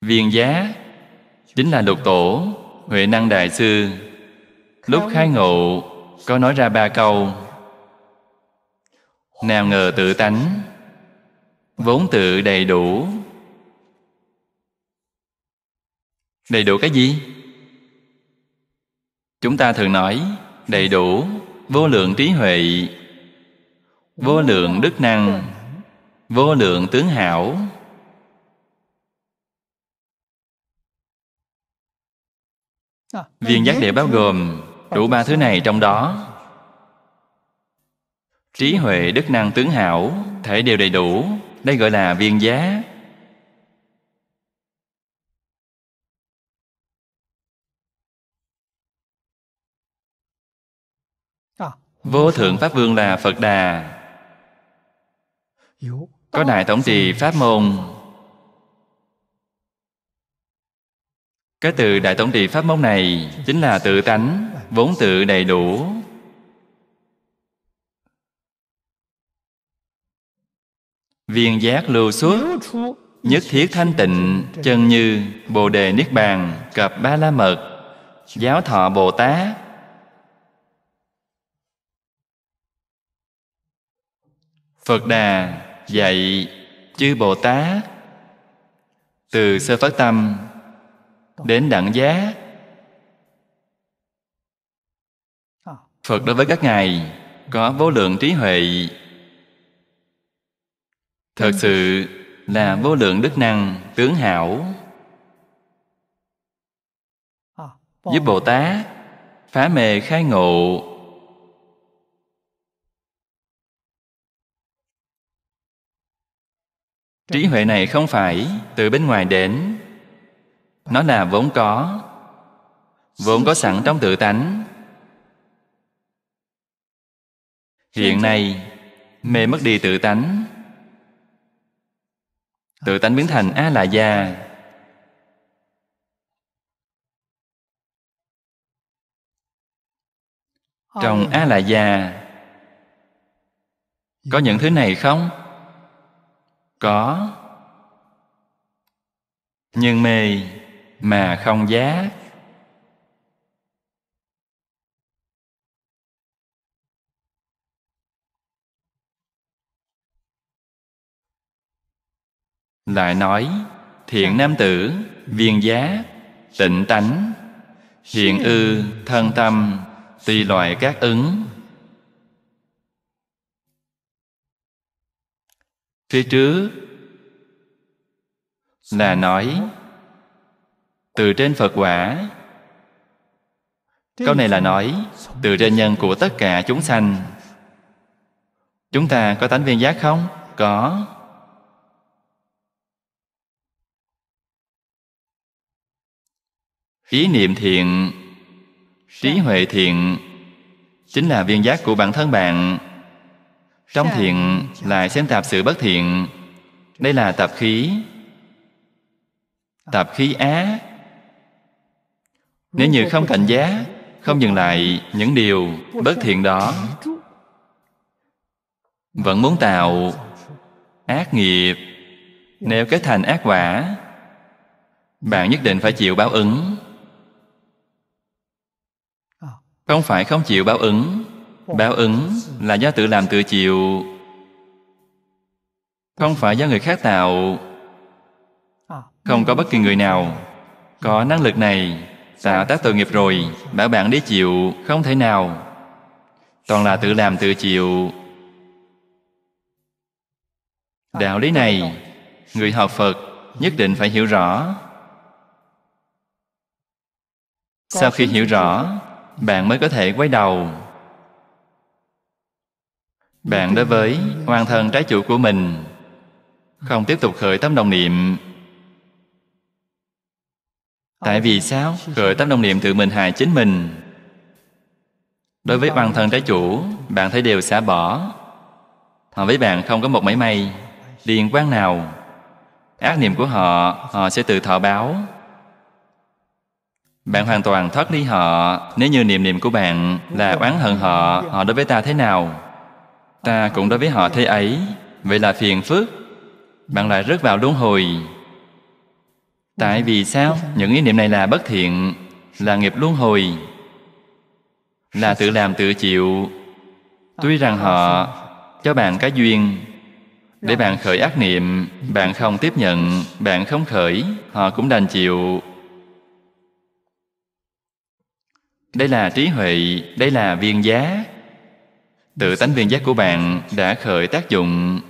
Viên giá Chính là lục tổ Huệ Năng Đại Sư Lúc khai ngộ có nói ra ba câu Nào ngờ tự tánh Vốn tự đầy đủ Đầy đủ cái gì? Chúng ta thường nói đầy đủ vô lượng trí huệ Vô lượng đức năng Vô lượng tướng hảo à, Viên giác địa bao gồm đủ ba thứ này trong đó trí huệ đức năng tướng hảo thể đều đầy đủ đây gọi là viên giá vô thượng pháp vương là phật đà có đại tổng trì pháp môn cái từ đại tổng trì pháp môn này chính là tự tánh vốn tự đầy đủ viên giác lưu xuất nhất thiết thanh tịnh chân như bồ đề niết bàn cập ba la mật giáo thọ bồ tát phật đà dạy chư bồ tát từ sơ phát tâm đến đẳng giác Phật đối với các ngài có vô lượng trí huệ Thật sự là vô lượng đức năng tướng hảo Giúp Bồ Tát phá mê khai ngộ Trí huệ này không phải từ bên ngoài đến Nó là vốn có Vốn có sẵn trong tự tánh hiện nay mê mất đi tự tánh tự tánh biến thành a la gia trong a la gia có những thứ này không có nhưng mê mà không giác lại nói thiện dạ. nam tử viên giá tịnh tánh hiện ư thân tâm tùy loại các ứng phía trước là nói từ trên phật quả câu này là nói từ trên nhân của tất cả chúng sanh chúng ta có tánh viên giác không có ý niệm thiện trí huệ thiện chính là viên giác của bản thân bạn trong thiện là xem tạp sự bất thiện đây là tạp khí tạp khí á nếu như không cảnh giác không dừng lại những điều bất thiện đó vẫn muốn tạo ác nghiệp nếu kết thành ác quả bạn nhất định phải chịu báo ứng không phải không chịu báo ứng báo ứng là do tự làm tự chịu không phải do người khác tạo không có bất kỳ người nào có năng lực này tạo tác tội nghiệp rồi bảo bạn đi chịu không thể nào toàn là tự làm tự chịu đạo lý này người học phật nhất định phải hiểu rõ sau khi hiểu rõ bạn mới có thể quay đầu bạn đối với hoàn thân trái chủ của mình không tiếp tục khởi tâm đồng niệm tại vì sao khởi tâm đồng niệm tự mình hại chính mình đối với hoàn thân trái chủ bạn thấy đều xả bỏ họ với bạn không có một mảy may liên quan nào ác niệm của họ họ sẽ tự thọ báo bạn hoàn toàn thoát đi họ Nếu như niềm niệm của bạn là oán hận họ Họ đối với ta thế nào Ta cũng đối với họ thế ấy Vậy là phiền phức Bạn lại rớt vào luân hồi Tại vì sao? Những ý niệm này là bất thiện Là nghiệp luân hồi Là tự làm tự chịu Tuy rằng họ cho bạn cái duyên Để bạn khởi ác niệm Bạn không tiếp nhận Bạn không khởi Họ cũng đành chịu đây là trí huệ đây là viên giá tự tánh viên giác của bạn đã khởi tác dụng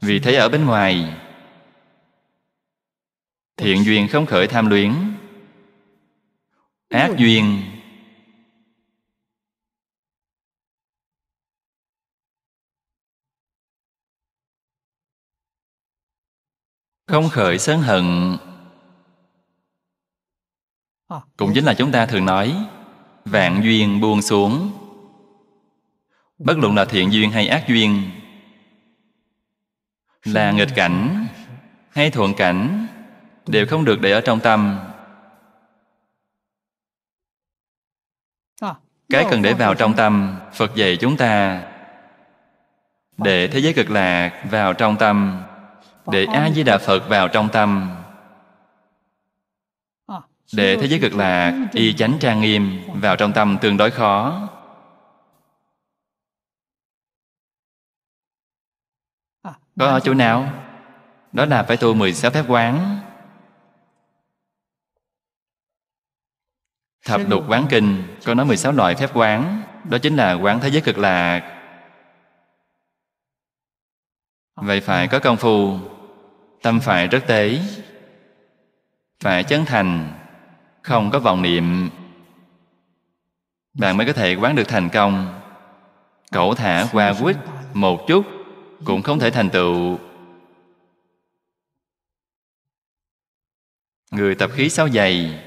vì thế ở bên ngoài thiện duyên không khởi tham luyến ác duyên không khởi sân hận cũng chính là chúng ta thường nói vạn duyên buông xuống bất luận là thiện duyên hay ác duyên là nghịch cảnh hay thuận cảnh đều không được để ở trong tâm cái cần để vào trong tâm phật dạy chúng ta để thế giới cực lạc vào trong tâm để a di đà phật vào trong tâm để thế giới cực lạc y chánh trang nghiêm vào trong tâm tương đối khó có ở chỗ nào đó là phải tu 16 phép quán Thập lục quán kinh có nói 16 loại phép quán Đó chính là quán thế giới cực lạc Vậy phải có công phu Tâm phải rất tế Phải chân thành không có vọng niệm bạn mới có thể quán được thành công cẩu thả qua quýt một chút cũng không thể thành tựu người tập khí sáu dày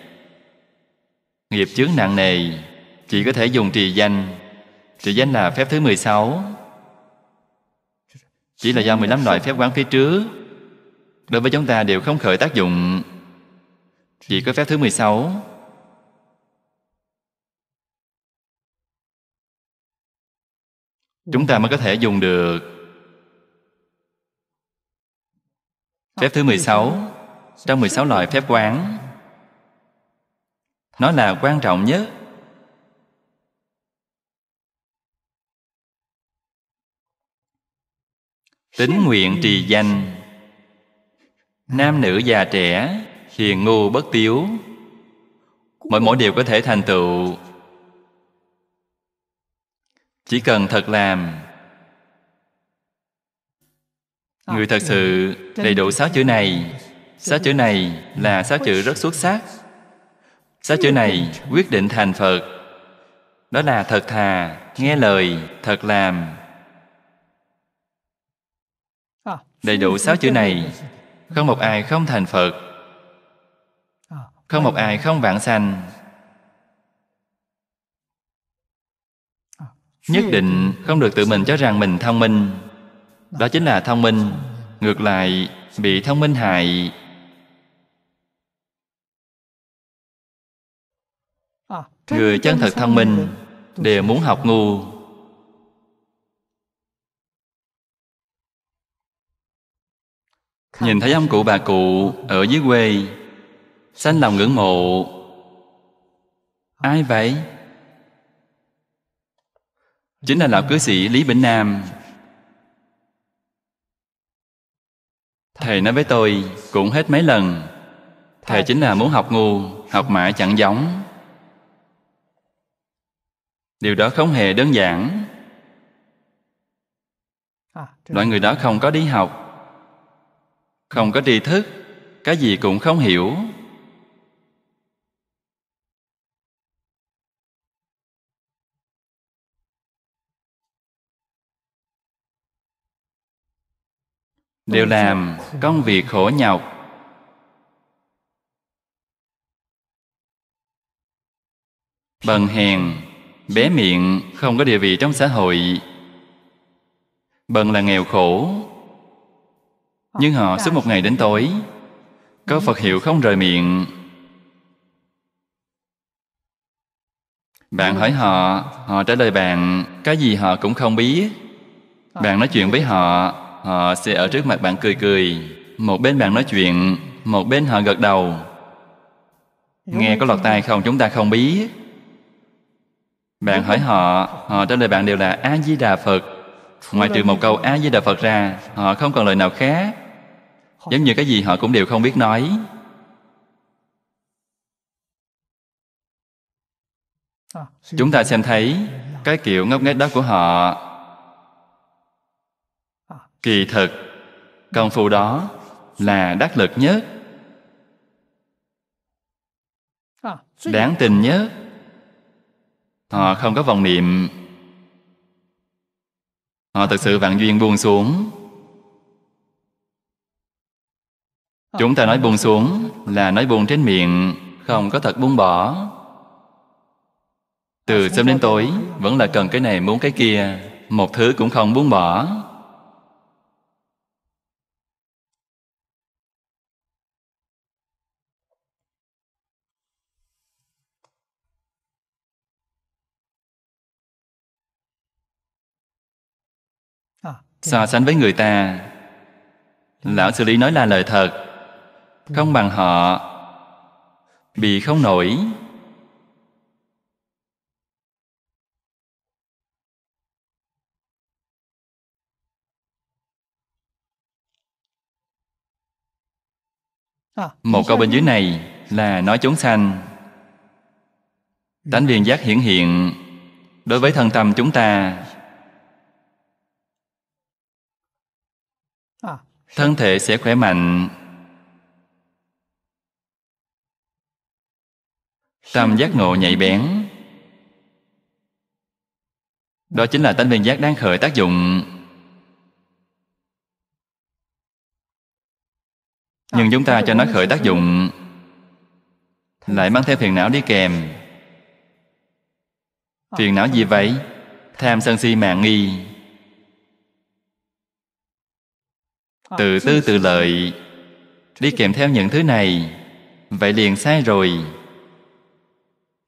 nghiệp chướng nặng nề chỉ có thể dùng trì danh trì danh là phép thứ 16 chỉ là do 15 loại phép quán phía trước đối với chúng ta đều không khởi tác dụng chỉ có phép thứ 16 Chúng ta mới có thể dùng được Phép thứ 16 Trong 16 loại phép quán Nó là quan trọng nhất Tính nguyện trì danh Nam nữ già trẻ hiền ngu bất tiếu mỗi mỗi điều có thể thành tựu chỉ cần thật làm người thật sự đầy đủ sáu chữ này sáu chữ này là sáu chữ rất xuất sắc sáu chữ này quyết định thành phật đó là thật thà nghe lời thật làm đầy đủ sáu chữ này không một ai không thành phật không một ai không vạn sanh Nhất định không được tự mình cho rằng mình thông minh Đó chính là thông minh Ngược lại bị thông minh hại Người chân thật thông minh Đều muốn học ngu Nhìn thấy ông cụ bà cụ ở dưới quê sanh lòng ngưỡng mộ ai vậy chính là lão cư sĩ lý bỉnh nam thầy nói với tôi cũng hết mấy lần thầy chính là muốn học ngu học mãi chẳng giống điều đó không hề đơn giản loại người đó không có đi học không có tri thức cái gì cũng không hiểu đều làm công việc khổ nhọc bần hèn bé miệng không có địa vị trong xã hội bần là nghèo khổ nhưng họ suốt một ngày đến tối có phật hiệu không rời miệng bạn hỏi họ họ trả lời bạn cái gì họ cũng không biết bạn nói chuyện với họ Họ sẽ ở trước mặt bạn cười cười, một bên bạn nói chuyện, một bên họ gật đầu. Nghe có lọt tai không chúng ta không biết. Bạn hỏi họ, họ trả lời bạn đều là A-di-đà Phật. Ngoài trừ một câu A-di-đà Phật ra, họ không còn lời nào khác. Giống như cái gì họ cũng đều không biết nói. Chúng ta xem thấy cái kiểu ngốc nghếch đó của họ kỳ thực công phu đó là đắc lực nhất đáng tin nhất họ không có vòng niệm họ thực sự vạn duyên buông xuống chúng ta nói buông xuống là nói buông trên miệng không có thật buông bỏ từ sớm đến tối vẫn là cần cái này muốn cái kia một thứ cũng không buông bỏ so sánh với người ta lão sư lý nói là lời thật không bằng họ bị không nổi à, một câu bên dưới này là nói chúng sanh tánh viên giác hiển hiện đối với thân tâm chúng ta thân thể sẽ khỏe mạnh tâm giác ngộ nhạy bén đó chính là tánh viên giác đang khởi tác dụng nhưng chúng ta cho nó khởi tác dụng lại mang theo phiền não đi kèm phiền não gì vậy tham sân si mạng nghi Ờ, tự tư tự lợi Đi kèm theo những thứ này Vậy liền sai rồi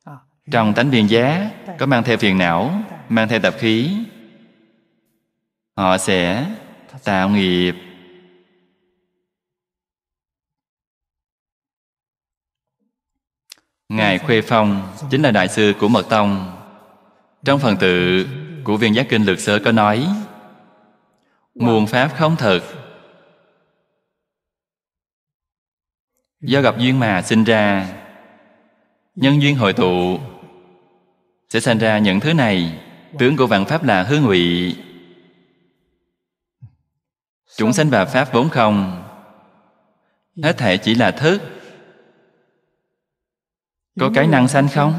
ờ, Trong tánh viên giá Có mang theo phiền não Mang theo tập khí Họ sẽ tạo nghiệp Ngài Khuê Phong chính là đại sư của Mật Tông. Trong phần tự của Viên Giác Kinh Lược Sơ có nói Muôn Pháp không thật, Do gặp duyên mà sinh ra Nhân duyên hội tụ Sẽ sinh ra những thứ này Tướng của vạn Pháp là hư ngụy Chúng sanh và Pháp vốn không Hết thể chỉ là thức Có cái năng sanh không?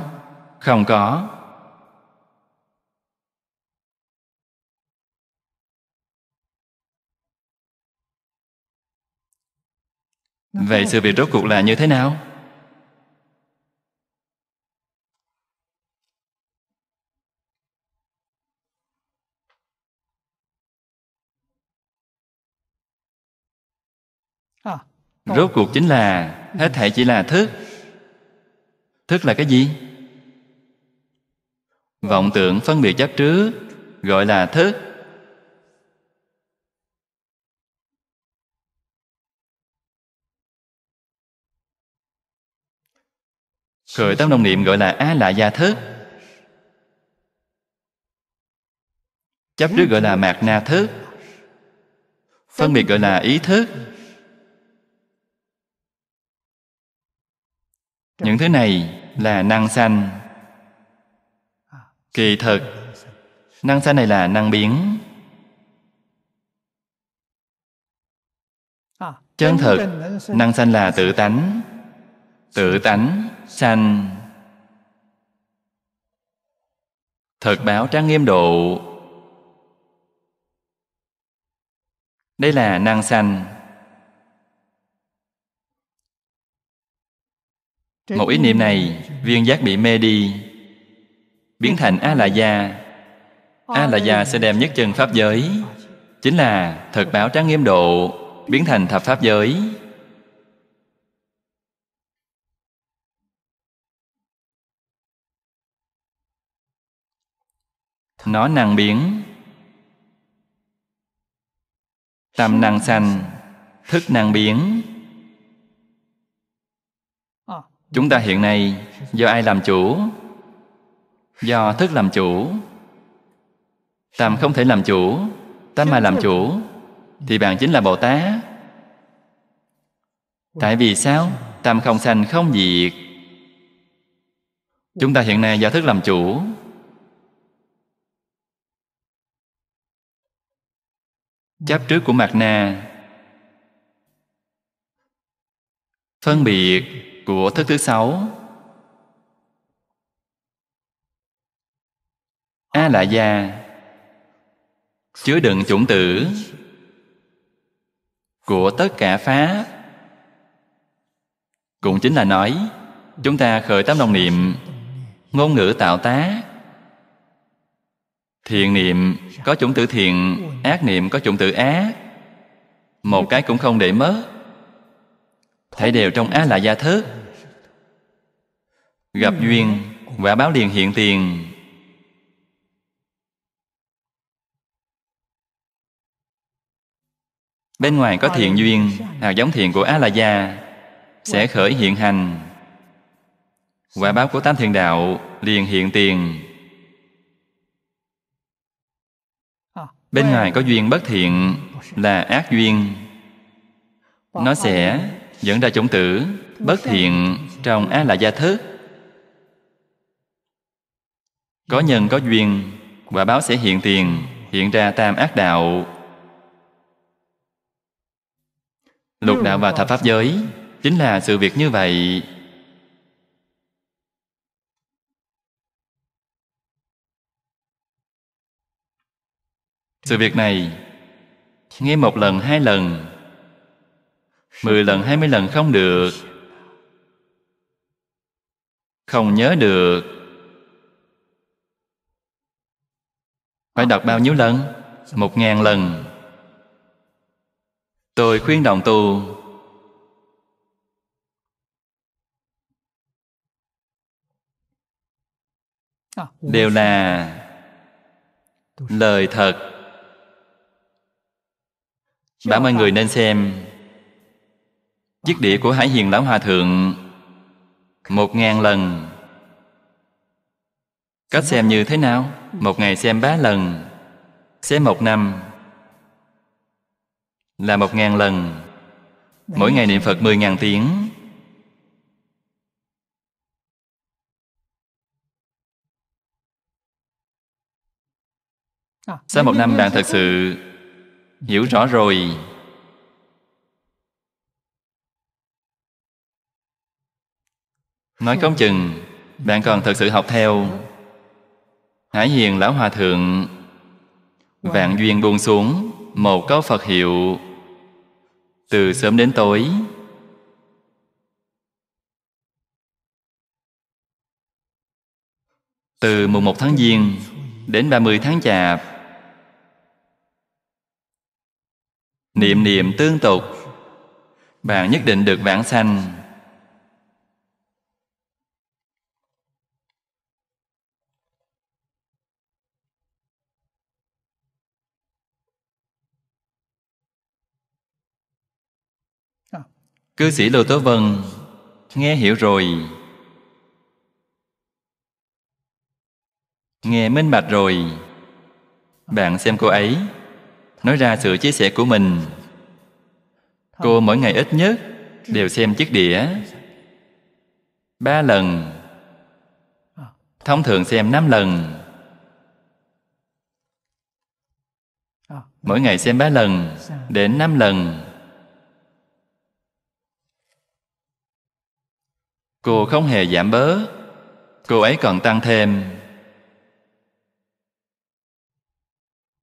Không có Vậy sự việc rốt cuộc là như thế nào? Ờ, rốt cuộc chính là ừ. hết thảy chỉ là thức. Thức là cái gì? Vọng tưởng phân biệt chấp trước gọi là thức. Khởi tâm đồng niệm gọi là á lạ gia thức Chấp trước gọi là mạt na thức Phân biệt gọi là ý thức Những thứ này là năng sanh Kỳ thực Năng sanh này là năng biến Chân thực Năng sanh là tự tánh Tự tánh sanh Thật báo trang nghiêm độ Đây là năng sanh Một ý niệm này Viên giác bị mê đi Biến thành A-la-gia A-la-gia sẽ đem nhất chân Pháp giới Chính là thật báo trang nghiêm độ Biến thành thập Pháp giới nó nàng biển tầm nàng sành thức nàng biển chúng ta hiện nay do ai làm chủ do thức làm chủ tầm không thể làm chủ tâm mà làm chủ thì bạn chính là bồ tát tại vì sao tâm không sanh không diệt chúng ta hiện nay do thức làm chủ Chấp trước của mặt na Phân biệt của thức thứ sáu A la gia Chứa đựng chủng tử Của tất cả Pháp Cũng chính là nói Chúng ta khởi tâm đồng niệm Ngôn ngữ tạo tác thiện niệm có chủng tử thiện ác niệm có chủng tử ác một cái cũng không để mất thấy đều trong á là gia thức gặp duyên quả báo liền hiện tiền bên ngoài có thiện duyên hạt à, giống thiện của á là gia sẽ khởi hiện hành quả báo của tam thiền đạo liền hiện tiền Bên ngoài có duyên bất thiện là ác duyên Nó sẽ dẫn ra chủng tử bất thiện trong á là gia thức Có nhân có duyên Quả báo sẽ hiện tiền Hiện ra tam ác đạo Lục đạo và thập pháp giới Chính là sự việc như vậy sự việc này nghe một lần hai lần mười lần hai mươi lần không được không nhớ được phải đọc bao nhiêu lần một ngàn lần tôi khuyên đồng tu đều là lời thật Bảo mọi người nên xem Chiếc đĩa của Hải Hiền Lão Hòa Thượng Một ngàn lần Cách xem như thế nào? Một ngày xem ba lần Xem một năm Là một ngàn lần Mỗi ngày niệm Phật mười ngàn tiếng Sau một năm bạn thật sự hiểu rõ rồi nói không chừng bạn còn thực sự học theo hải hiền lão hòa thượng vạn duyên buông xuống một câu phật hiệu từ sớm đến tối từ mùng một tháng Giêng đến ba mươi tháng Chạp niệm niệm tương tục bạn nhất định được vãng sanh cư sĩ lô tố vân nghe hiểu rồi nghe minh bạch rồi bạn xem cô ấy nói ra sự chia sẻ của mình cô mỗi ngày ít nhất đều xem chiếc đĩa ba lần ờ. thông thường xem năm lần ờ. mỗi ngày xem ba lần đến năm lần cô không hề giảm bớt cô ấy còn tăng thêm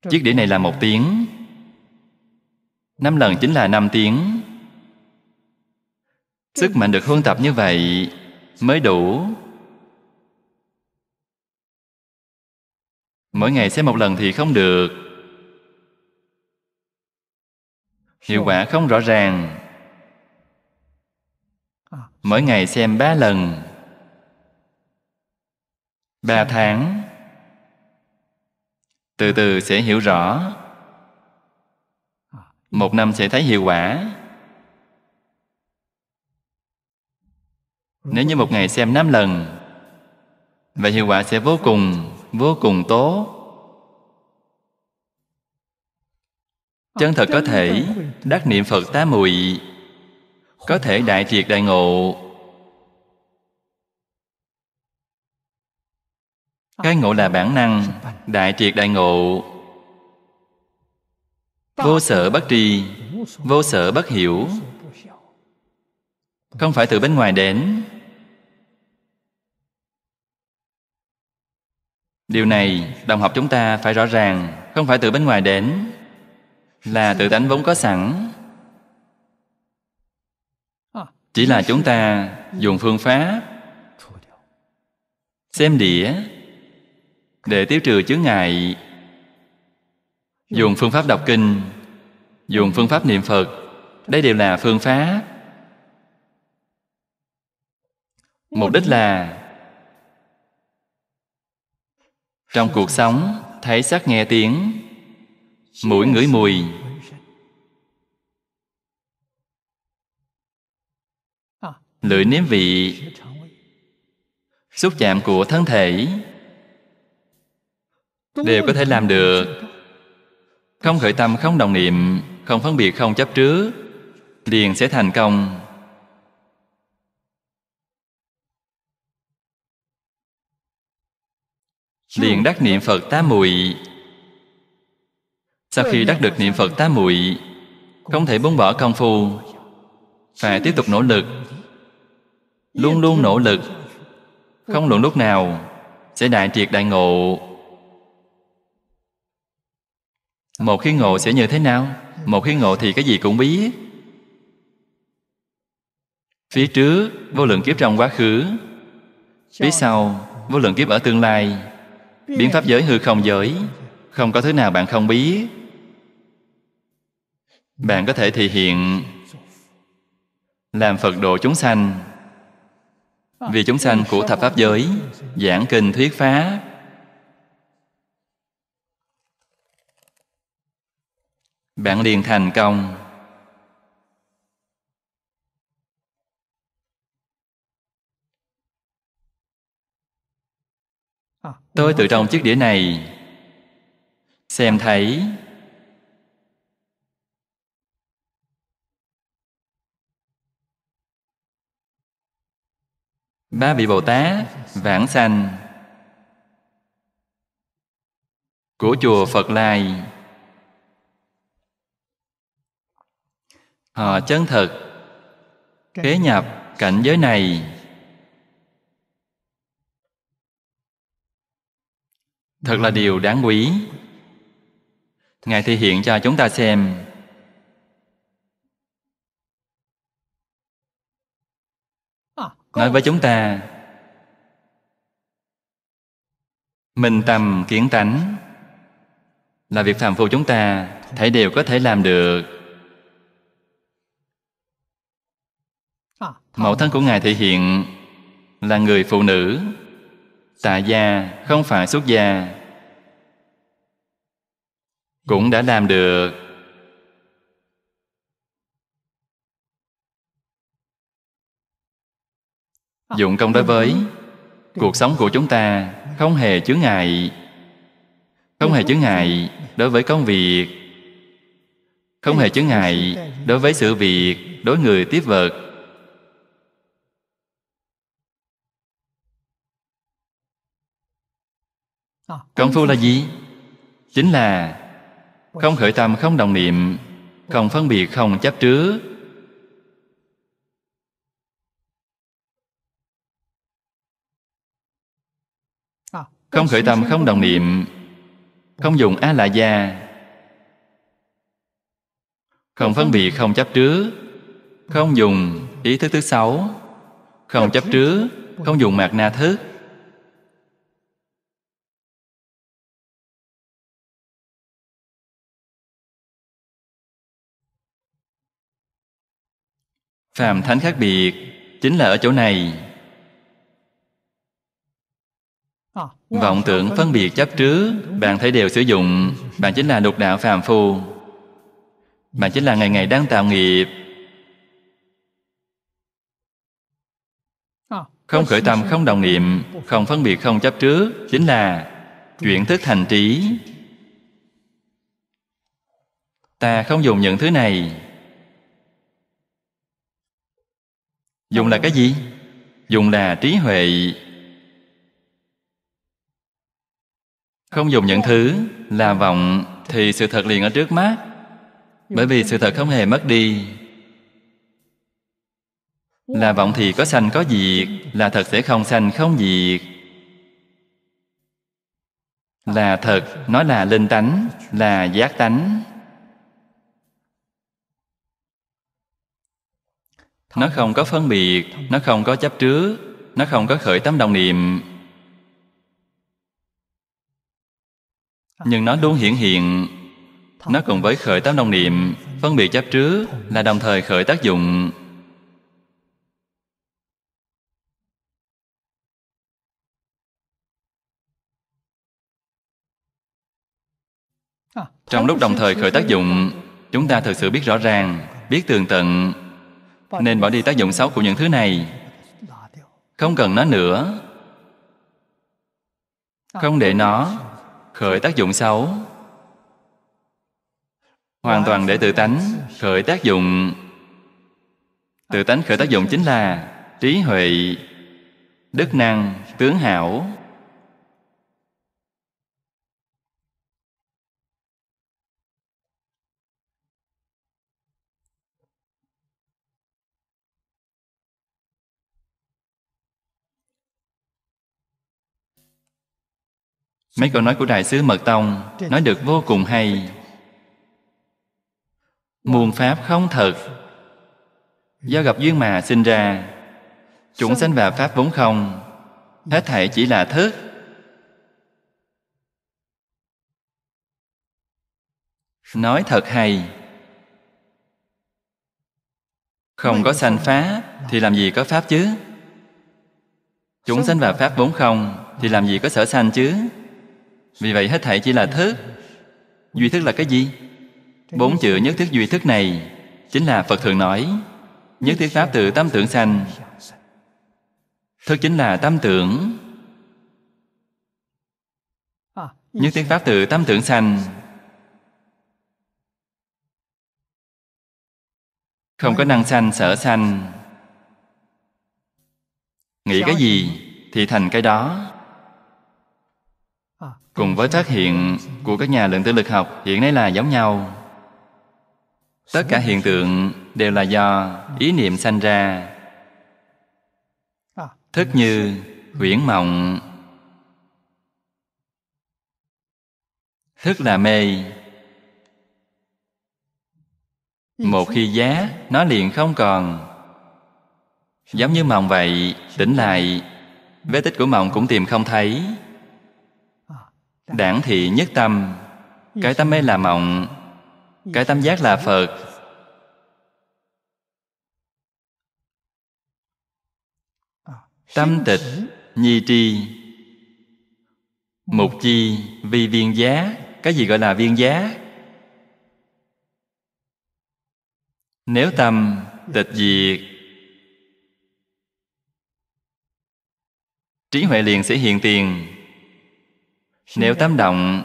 chiếc đĩa này là một tiếng năm lần chính là năm tiếng Sức mạnh được huân tập như vậy mới đủ Mỗi ngày xem một lần thì không được Hiệu quả không rõ ràng Mỗi ngày xem ba lần ba tháng Từ từ sẽ hiểu rõ một năm sẽ thấy hiệu quả nếu như một ngày xem năm lần và hiệu quả sẽ vô cùng vô cùng tốt chân thật có thể đắc niệm phật tá muội có thể đại triệt đại ngộ cái ngộ là bản năng đại triệt đại ngộ Vô sở bất tri, Vô sở bất hiểu Không phải từ bên ngoài đến Điều này đồng học chúng ta phải rõ ràng Không phải từ bên ngoài đến Là tự tánh vốn có sẵn Chỉ là chúng ta dùng phương pháp Xem đĩa Để tiêu trừ chướng ngại dùng phương pháp đọc kinh dùng phương pháp niệm phật đây đều là phương pháp mục đích là trong cuộc sống thấy sắc nghe tiếng mũi ngửi mùi lưỡi nếm vị xúc chạm của thân thể đều có thể làm được không khởi tâm, không đồng niệm, không phân biệt, không chấp trước Liền sẽ thành công Liền đắc niệm Phật tám muội Sau khi đắc được niệm Phật tám muội Không thể buông bỏ công phu Phải tiếp tục nỗ lực Luôn luôn nỗ lực Không luận lúc nào Sẽ đại triệt đại ngộ một khi ngộ sẽ như thế nào? Một khi ngộ thì cái gì cũng biết. Phía trước, vô lượng kiếp trong quá khứ. Phía sau, vô lượng kiếp ở tương lai. Biến pháp giới hư không giới. Không có thứ nào bạn không biết. Bạn có thể thể hiện làm Phật độ chúng sanh vì chúng sanh của thập pháp giới giảng kinh thuyết pháp bạn liền thành công tôi từ trong chiếc đĩa này xem thấy ba vị bồ tát vãng sanh của chùa phật lai họ ờ, chân thực kế nhập cảnh giới này thật là điều đáng quý ngài thể hiện cho chúng ta xem à, nói với chúng ta mình tầm kiến tánh là việc phàm phu chúng ta thảy đều có thể làm được mẫu thân của ngài thể hiện là người phụ nữ tạ gia không phải xuất gia cũng đã làm được dụng công đối với cuộc sống của chúng ta không hề chướng ngại không hề chướng ngại đối với công việc không hề chướng ngại đối với sự việc đối người tiếp vật Ờ, Công phu là gì? Chính là không khởi tâm, không đồng niệm, không phân biệt, không chấp trước. Ờ, không khởi tâm, không đồng niệm, không dùng a la gia, không phân biệt, không chấp trước, không dùng ý thức thứ sáu, không chấp trước, không dùng mạt na thức, Phàm thánh khác biệt chính là ở chỗ này. Vọng tưởng phân biệt chấp trước Bạn thấy đều sử dụng Bạn chính là lục đạo phàm phu Bạn chính là ngày ngày đang tạo nghiệp Không khởi tâm, không đồng niệm Không phân biệt, không chấp trước Chính là chuyển thức thành trí Ta không dùng những thứ này dùng là cái gì dùng là trí huệ không dùng những thứ là vọng thì sự thật liền ở trước mắt bởi vì sự thật không hề mất đi là vọng thì có sanh có diệt là thật sẽ không sanh không diệt là thật nó là linh tánh là giác tánh nó không có phân biệt nó không có chấp trước nó không có khởi tâm đồng niệm nhưng nó luôn hiện hiện nó cùng với khởi tâm đồng niệm phân biệt chấp trước là đồng thời khởi tác dụng trong lúc đồng thời khởi tác dụng chúng ta thực sự biết rõ ràng biết tường tận nên bỏ đi tác dụng xấu của những thứ này Không cần nó nữa Không để nó khởi tác dụng xấu Hoàn toàn để tự tánh khởi tác dụng Tự tánh khởi tác dụng chính là trí huệ, đức năng, tướng hảo Mấy câu nói của Đại sứ Mật Tông nói được vô cùng hay. Muôn Pháp không thật. Do gặp duyên mà sinh ra, chúng sanh và Pháp vốn không, hết thảy chỉ là thức. Nói thật hay. Không có sanh phá thì làm gì có Pháp chứ? Chúng sanh và Pháp vốn không thì làm gì có sở sanh chứ? Vì vậy hết thảy chỉ là thức Duy thức là cái gì? Bốn chữ nhất thiết duy thức này Chính là Phật thường nói Nhất thiết pháp từ tâm tưởng sanh Thức chính là tâm tưởng Nhất thiết pháp từ tâm tưởng sanh Không có năng sanh, sở sanh Nghĩ cái gì thì thành cái đó cùng với phát hiện của các nhà lượng tử lực học hiện nay là giống nhau tất cả hiện tượng đều là do ý niệm sanh ra thức như huyễn mộng thức là mê một khi giá nó liền không còn giống như mộng vậy tỉnh lại vết tích của mộng cũng tìm không thấy Đảng thị nhất tâm Cái tâm ấy là mộng Cái tâm giác là Phật Tâm tịch Nhi tri Mục chi vi viên giá Cái gì gọi là viên giá Nếu tâm tịch diệt Trí huệ liền sẽ hiện tiền nếu tâm động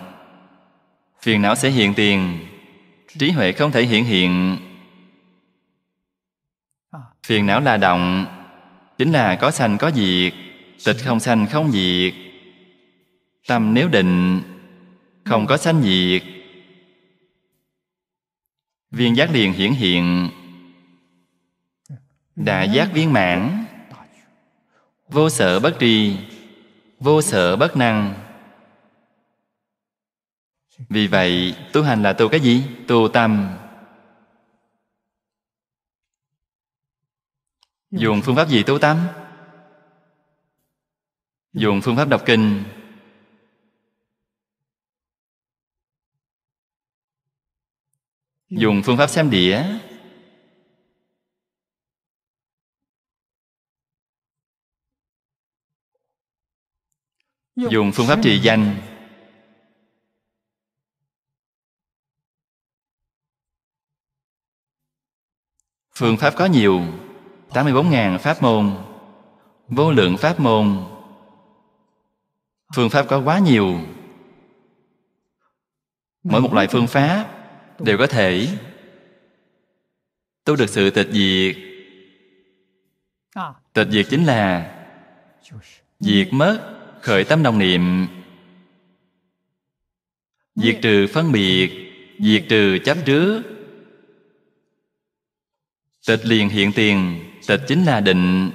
Phiền não sẽ hiện tiền Trí huệ không thể hiện hiện à. Phiền não là động Chính là có sanh có diệt Tịch không sanh không diệt Tâm nếu định Không có sanh diệt Viên giác liền hiển hiện Đại giác viên mãn Vô sở bất tri Vô sở bất năng vì vậy tu hành là tu cái gì? Tu tâm Dùng phương pháp gì tu tâm? Dùng phương pháp đọc kinh Dùng phương pháp xem đĩa Dùng phương pháp trì danh Phương pháp có nhiều 84.000 pháp môn Vô lượng pháp môn Phương pháp có quá nhiều Mỗi một loại phương pháp Đều có thể Tu được sự tịch diệt Tịch diệt chính là Diệt mất khởi tâm đồng niệm Diệt trừ phân biệt Diệt trừ chấp trước Tịch liền hiện tiền Tịch chính là định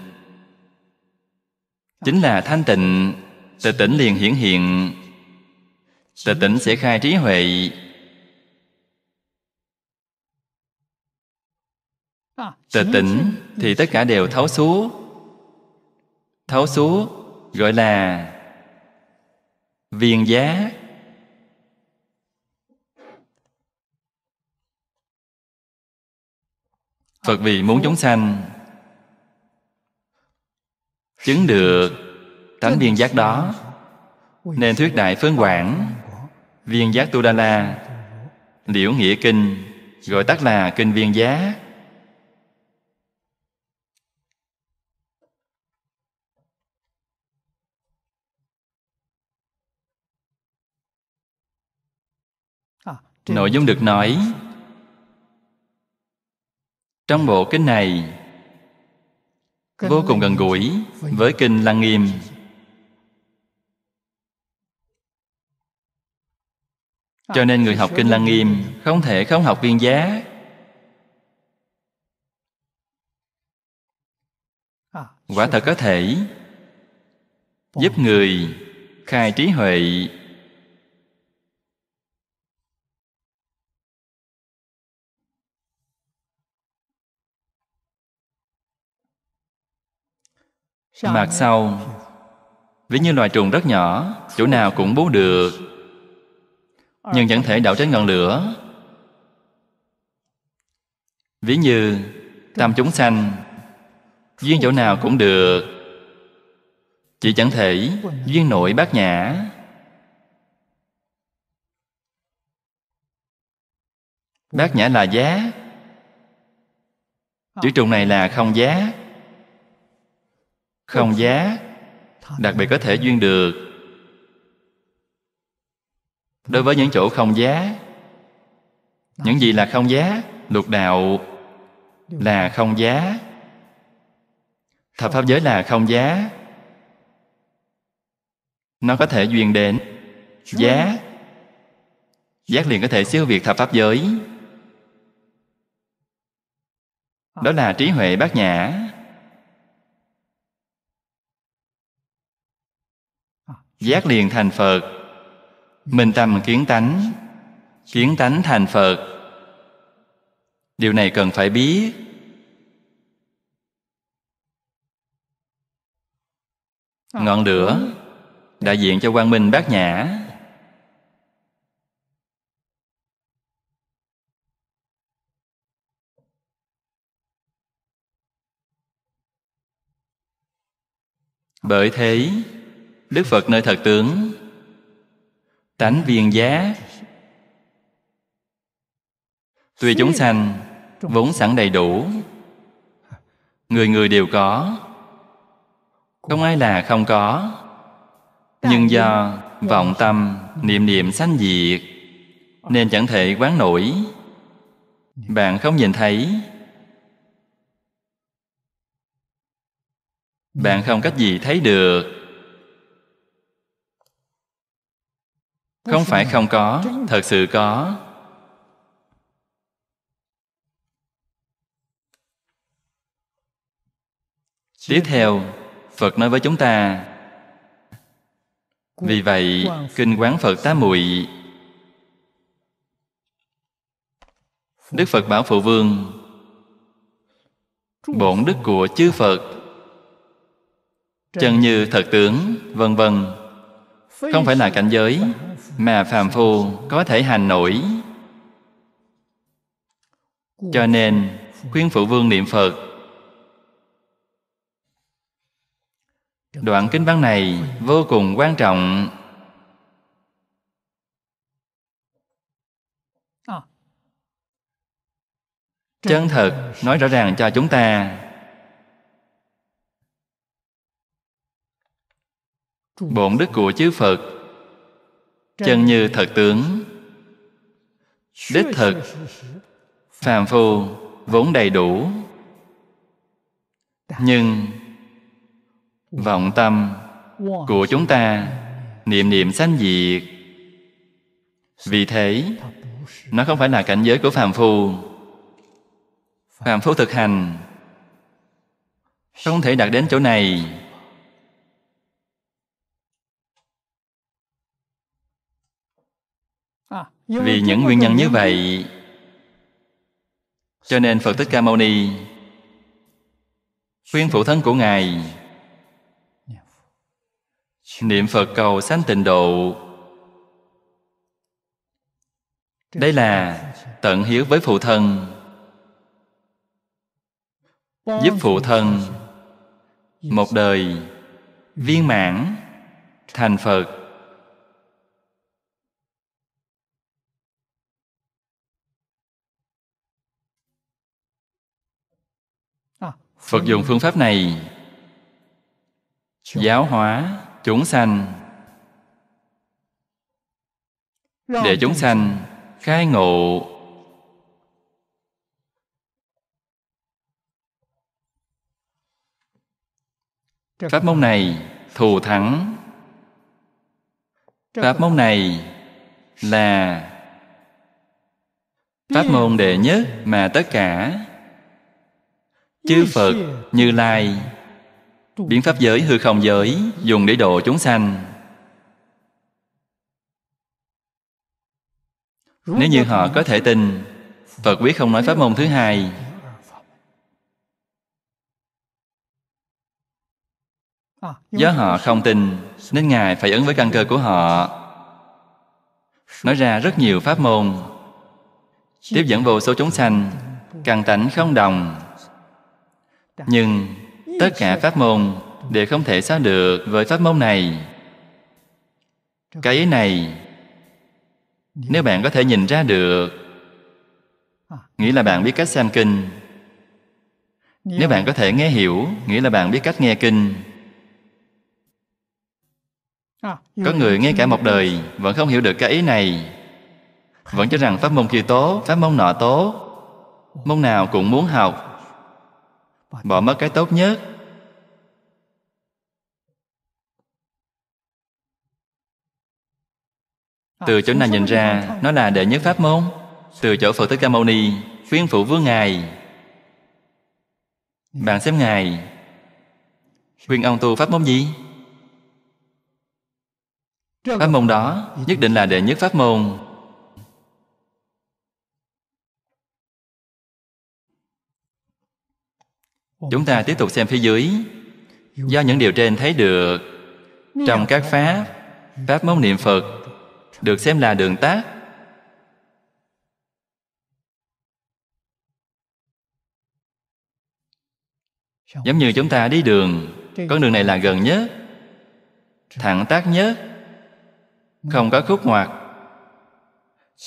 Chính là thanh tịnh Tịch tỉnh liền hiển hiện Tịch tỉnh sẽ khai trí huệ Tịch tỉnh thì tất cả đều thấu suốt Thấu suốt gọi là Viên giác Phật vì muốn chúng sanh chứng được tánh viên giác đó nên thuyết đại phương quảng viên giác tu đa la liễu nghĩa kinh gọi tắt là kinh viên giác nội dung được nói trong bộ kinh này vô cùng gần gũi với kinh lăng nghiêm cho nên người học kinh lăng nghiêm không thể không học viên giá quả thật có thể giúp người khai trí huệ Mạc sau Ví như loài trùng rất nhỏ Chỗ nào cũng bú được Nhưng vẫn thể đảo trên ngọn lửa Ví như tam chúng sanh Duyên chỗ nào cũng được Chỉ chẳng thể Duyên nội bát nhã Bát nhã là giá Chữ trùng này là không giá không giá đặc biệt có thể duyên được đối với những chỗ không giá những gì là không giá lục đạo là không giá thập pháp giới là không giá nó có thể duyên đến giá giác liền có thể siêu việt thập pháp giới đó là trí huệ bát nhã giác liền thành Phật. Minh tâm kiến tánh, kiến tánh thành Phật. Điều này cần phải biết. Ờ, Ngọn lửa đại diện cho quang minh bát nhã bởi thế Đức Phật nơi thật tướng Tánh viên giá Tùy chúng sanh Vốn sẵn đầy đủ Người người đều có Không ai là không có Nhưng do vọng tâm Niệm niệm sanh diệt Nên chẳng thể quán nổi Bạn không nhìn thấy Bạn không cách gì thấy được không phải không có thật sự có tiếp theo phật nói với chúng ta vì vậy kinh quán phật tá muội đức phật bảo phụ vương bổn đức của chư phật chân như thật tướng vân vân không phải là cảnh giới mà phàm phu có thể hành nổi cho nên khuyên phụ vương niệm phật đoạn kinh văn này vô cùng quan trọng chân thật nói rõ ràng cho chúng ta bổn đức của chư phật chân như thật tướng đích thực phàm phu vốn đầy đủ nhưng vọng tâm của chúng ta niệm niệm sanh diệt vì thế nó không phải là cảnh giới của phàm phu phàm phu thực hành không thể đạt đến chỗ này Vì những nguyên nhân như vậy Cho nên Phật Thích Ca Mâu Ni Khuyên phụ thân của Ngài Niệm Phật cầu sanh tịnh độ Đây là tận hiếu với phụ thân Giúp phụ thân Một đời viên mãn thành Phật Phật dùng phương pháp này giáo hóa chúng sanh để chúng sanh khai ngộ pháp môn này thù thắng pháp môn này là pháp môn đệ nhất mà tất cả chư phật như lai biến pháp giới hư không giới dùng để độ chúng sanh nếu như họ có thể tin phật quyết không nói pháp môn thứ hai do họ không tin nên ngài phải ứng với căn cơ của họ nói ra rất nhiều pháp môn tiếp dẫn vô số chúng sanh càng tánh không đồng nhưng tất cả pháp môn đều không thể xá được với pháp môn này cái ý này nếu bạn có thể nhìn ra được nghĩa là bạn biết cách xem kinh nếu bạn có thể nghe hiểu nghĩa là bạn biết cách nghe kinh có người nghe cả một đời vẫn không hiểu được cái ý này vẫn cho rằng pháp môn kia tốt pháp môn nọ tốt môn nào cũng muốn học bỏ mất cái tốt nhất từ chỗ này nhìn ra nó là đệ nhất pháp môn từ chỗ phật thích ca mâu ni khuyên phụ với ngài bạn xem ngài khuyên ông tu pháp môn gì pháp môn đó nhất định là đệ nhất pháp môn Chúng ta tiếp tục xem phía dưới Do những điều trên thấy được Trong các Pháp Pháp môn niệm Phật Được xem là đường tác Giống như chúng ta đi đường Con đường này là gần nhất Thẳng tác nhất Không có khúc ngoặt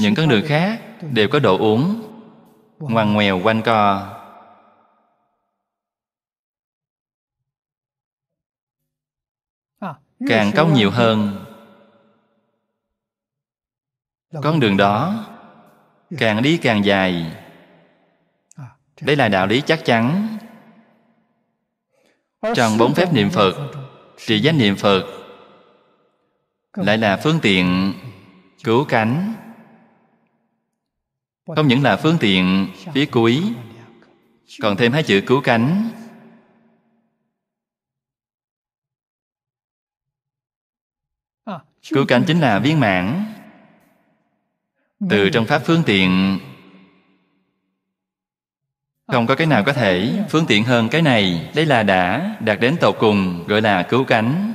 Những con đường khác đều có độ uống Ngoằn ngoèo quanh co càng cao nhiều hơn con đường đó dạ. càng đi càng dài à, dạ. đây là đạo lý chắc chắn trong bốn phép niệm phật trì danh niệm phật lại là phương tiện dạ. cứu cánh không những là phương tiện phía cuối còn thêm hai chữ cứu cánh Cứu cánh chính là viên mãn Từ trong Pháp phương tiện Không có cái nào có thể phương tiện hơn cái này Đây là đã đạt đến tột cùng Gọi là cứu cánh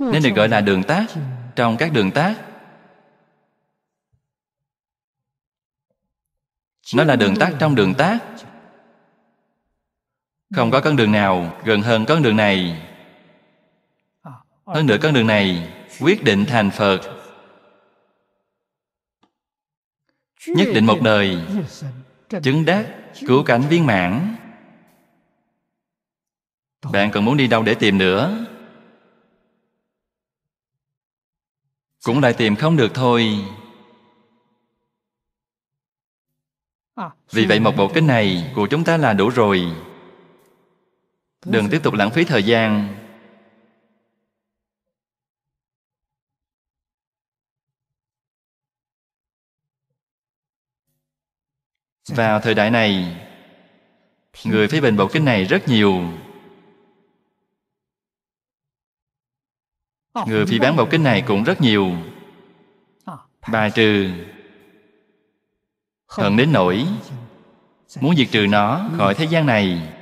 Nên được gọi là đường tác Trong các đường tác Nó là đường tác trong đường tác không có con đường nào gần hơn con đường này Hơn nữa con đường này quyết định thành Phật Nhất định một đời Chứng đắc cứu cảnh viên mãn Bạn còn muốn đi đâu để tìm nữa Cũng lại tìm không được thôi Vì vậy một bộ kinh này của chúng ta là đủ rồi đừng tiếp tục lãng phí thời gian vào thời đại này người phê bình bộ kinh này rất nhiều người phi bán bộ kinh này cũng rất nhiều bài trừ hận đến nỗi muốn diệt trừ nó khỏi thế gian này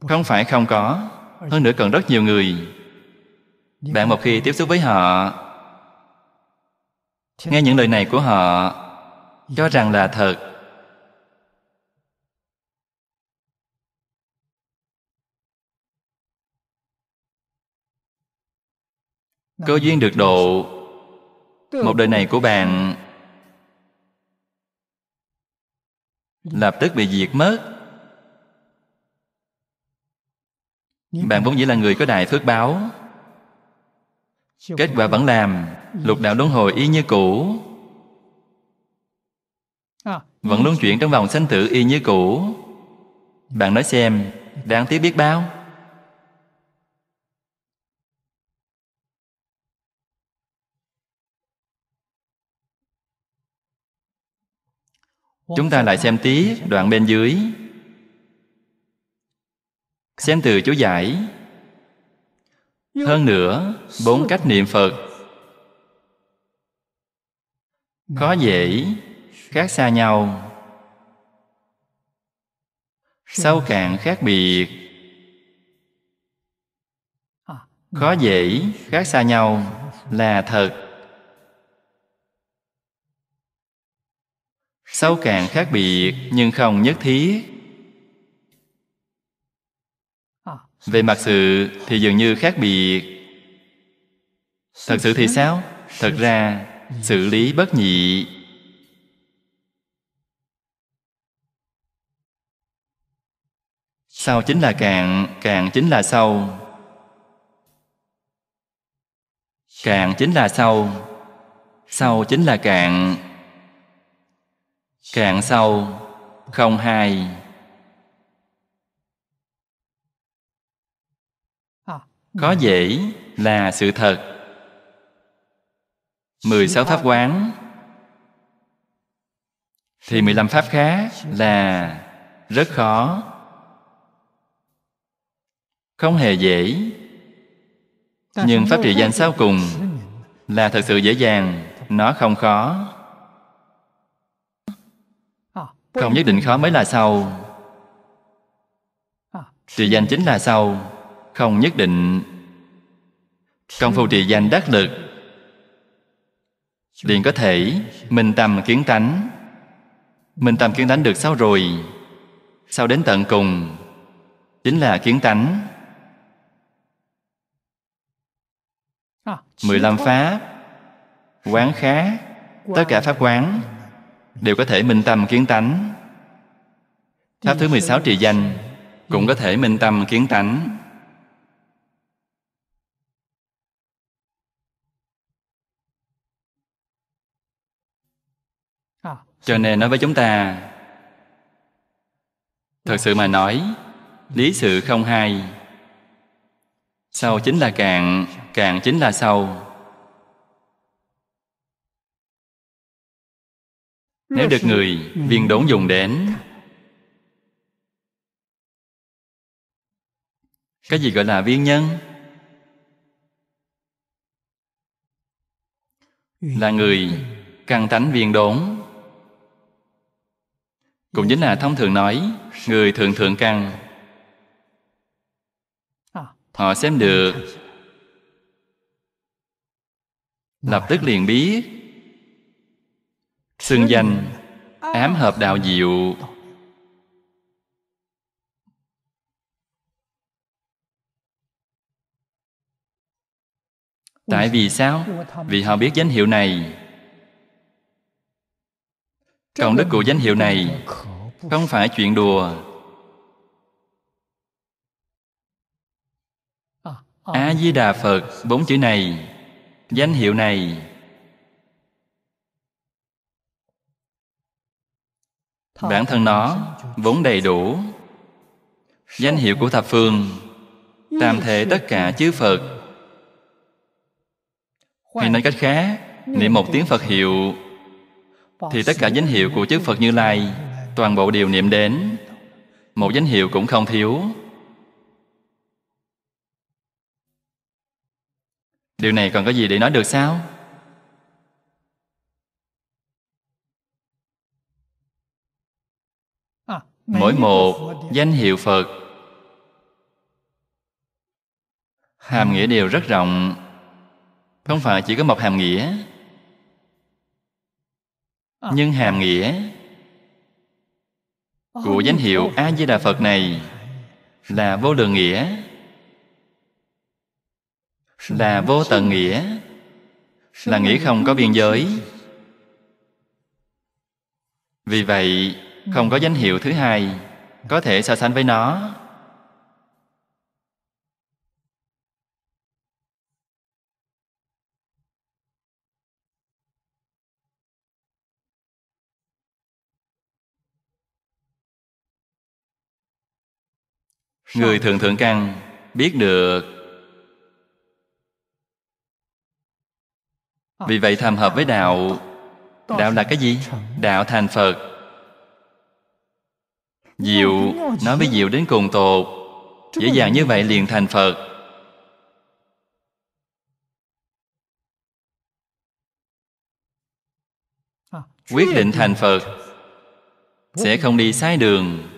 không phải không có hơn nữa cần rất nhiều người bạn một khi tiếp xúc với họ nghe những lời này của họ cho rằng là thật cơ duyên được độ một đời này của bạn lập tức bị diệt mất bạn vốn dĩ là người có đại phước báo kết quả vẫn làm lục đạo luân hồi y như cũ à, vẫn luân chuyển trong vòng sanh tử y như cũ bạn nói xem đáng tiếc biết bao chúng ta lại xem tí đoạn bên dưới Xem từ chú giải Hơn nữa Bốn cách niệm Phật Khó dễ Khác xa nhau Sâu cạn khác biệt Khó dễ Khác xa nhau Là thật Sâu cạn khác biệt Nhưng không nhất thiết Về mặt sự thì dường như khác biệt Thật sự thì sao? Thật ra xử lý bất nhị Sau chính là cạn, cạn chính là sâu Cạn chính là sâu Sâu chính là cạn Cạn sâu Không hai có ừ. dễ là sự thật 16 pháp quán thì 15 pháp khác là rất khó không hề dễ nhưng pháp trị danh sau cùng là thật sự dễ dàng nó không khó à, không nhất định khó mới là sau trì à, danh chính là sau không nhất định công phu trì danh đắc lực liền có thể mình tâm kiến tánh mình tâm kiến tánh được sao rồi sao đến tận cùng chính là kiến tánh mười lăm pháp quán khá tất cả pháp quán đều có thể minh tâm kiến tánh pháp thứ mười sáu trì danh cũng có thể minh tâm kiến tánh cho nên nói với chúng ta thật sự mà nói lý sự không hai sau chính là cạn cạn chính là sau nếu được người viên đốn dùng đến cái gì gọi là viên nhân là người căn tánh viên đốn cũng chính là thông thường nói người thượng thượng căn họ xem được lập tức liền biết xưng danh ám hợp đạo diệu tại vì sao vì họ biết danh hiệu này Công đức của danh hiệu này không phải chuyện đùa a di đà phật bốn chữ này danh hiệu này bản thân nó vốn đầy đủ danh hiệu của thập phương tam thể tất cả chư phật hay nói cách khác niệm một tiếng phật hiệu thì tất cả danh hiệu của chư Phật Như Lai toàn bộ đều niệm đến một danh hiệu cũng không thiếu điều này còn có gì để nói được sao à, mỗi một danh hiệu phật hàm nghĩa đều rất rộng không phải chỉ có một hàm nghĩa Ờ. nhưng hàm nghĩa ờ, của danh hiệu ờ. a di đà phật này là vô lượng nghĩa là vô tận nghĩa là nghĩa không có biên giới vì vậy không có danh hiệu thứ hai có thể so sánh với nó người thượng thượng căn biết được à, vì vậy tham hợp với đạo đạo là cái gì đạo thành phật diệu nói với diệu đến cùng tột dễ dàng như vậy liền thành phật à, quyết định thành phật sẽ không đi sai đường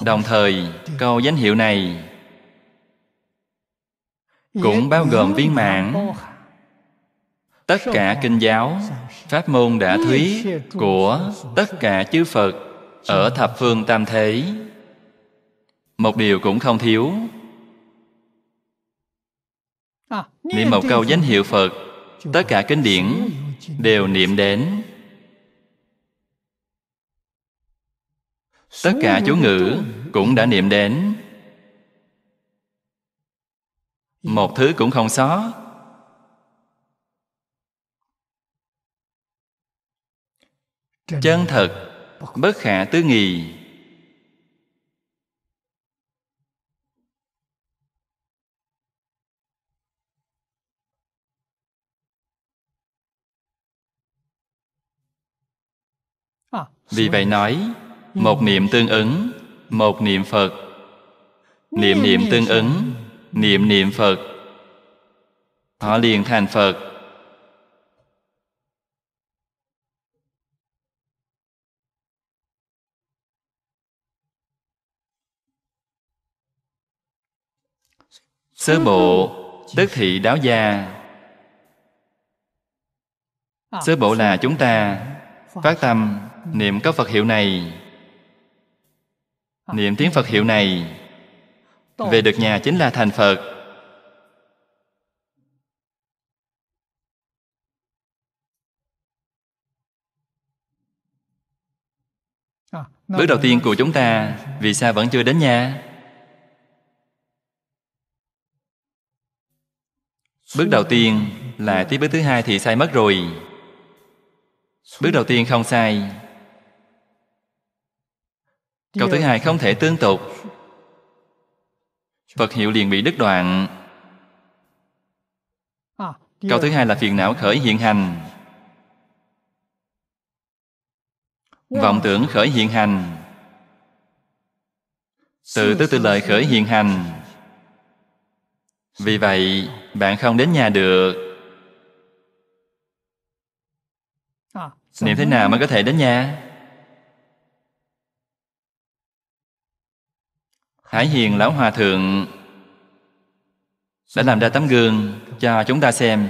đồng thời câu danh hiệu này cũng bao gồm viên mãn tất cả kinh giáo pháp môn đã thuyết của tất cả chư phật ở thập phương tam thế một điều cũng không thiếu niệm một câu danh hiệu phật tất cả kinh điển đều niệm đến tất cả chú ngữ cũng đã niệm đến một thứ cũng không sót chân thật bất khả tư nghị à, vì vậy nói một niệm tương ứng một niệm phật niệm niệm tương ứng niệm niệm phật họ liền thành phật sơ bộ tức thị đáo gia sơ bộ là chúng ta phát tâm niệm các phật hiệu này niệm tiếng phật hiệu này về được nhà chính là thành phật à, bước đầu tiên của chúng ta vì sao vẫn chưa đến nhà bước đầu tiên là tiếp bước thứ hai thì sai mất rồi bước đầu tiên không sai Câu thứ hai không thể tương tục Phật hiệu liền bị đứt đoạn Câu thứ hai là phiền não khởi hiện hành Vọng tưởng khởi hiện hành Từ tứ tư lời khởi hiện hành Vì vậy bạn không đến nhà được Niệm thế nào mới có thể đến nhà? Hải Hiền Lão Hòa Thượng đã làm ra tấm gương cho chúng ta xem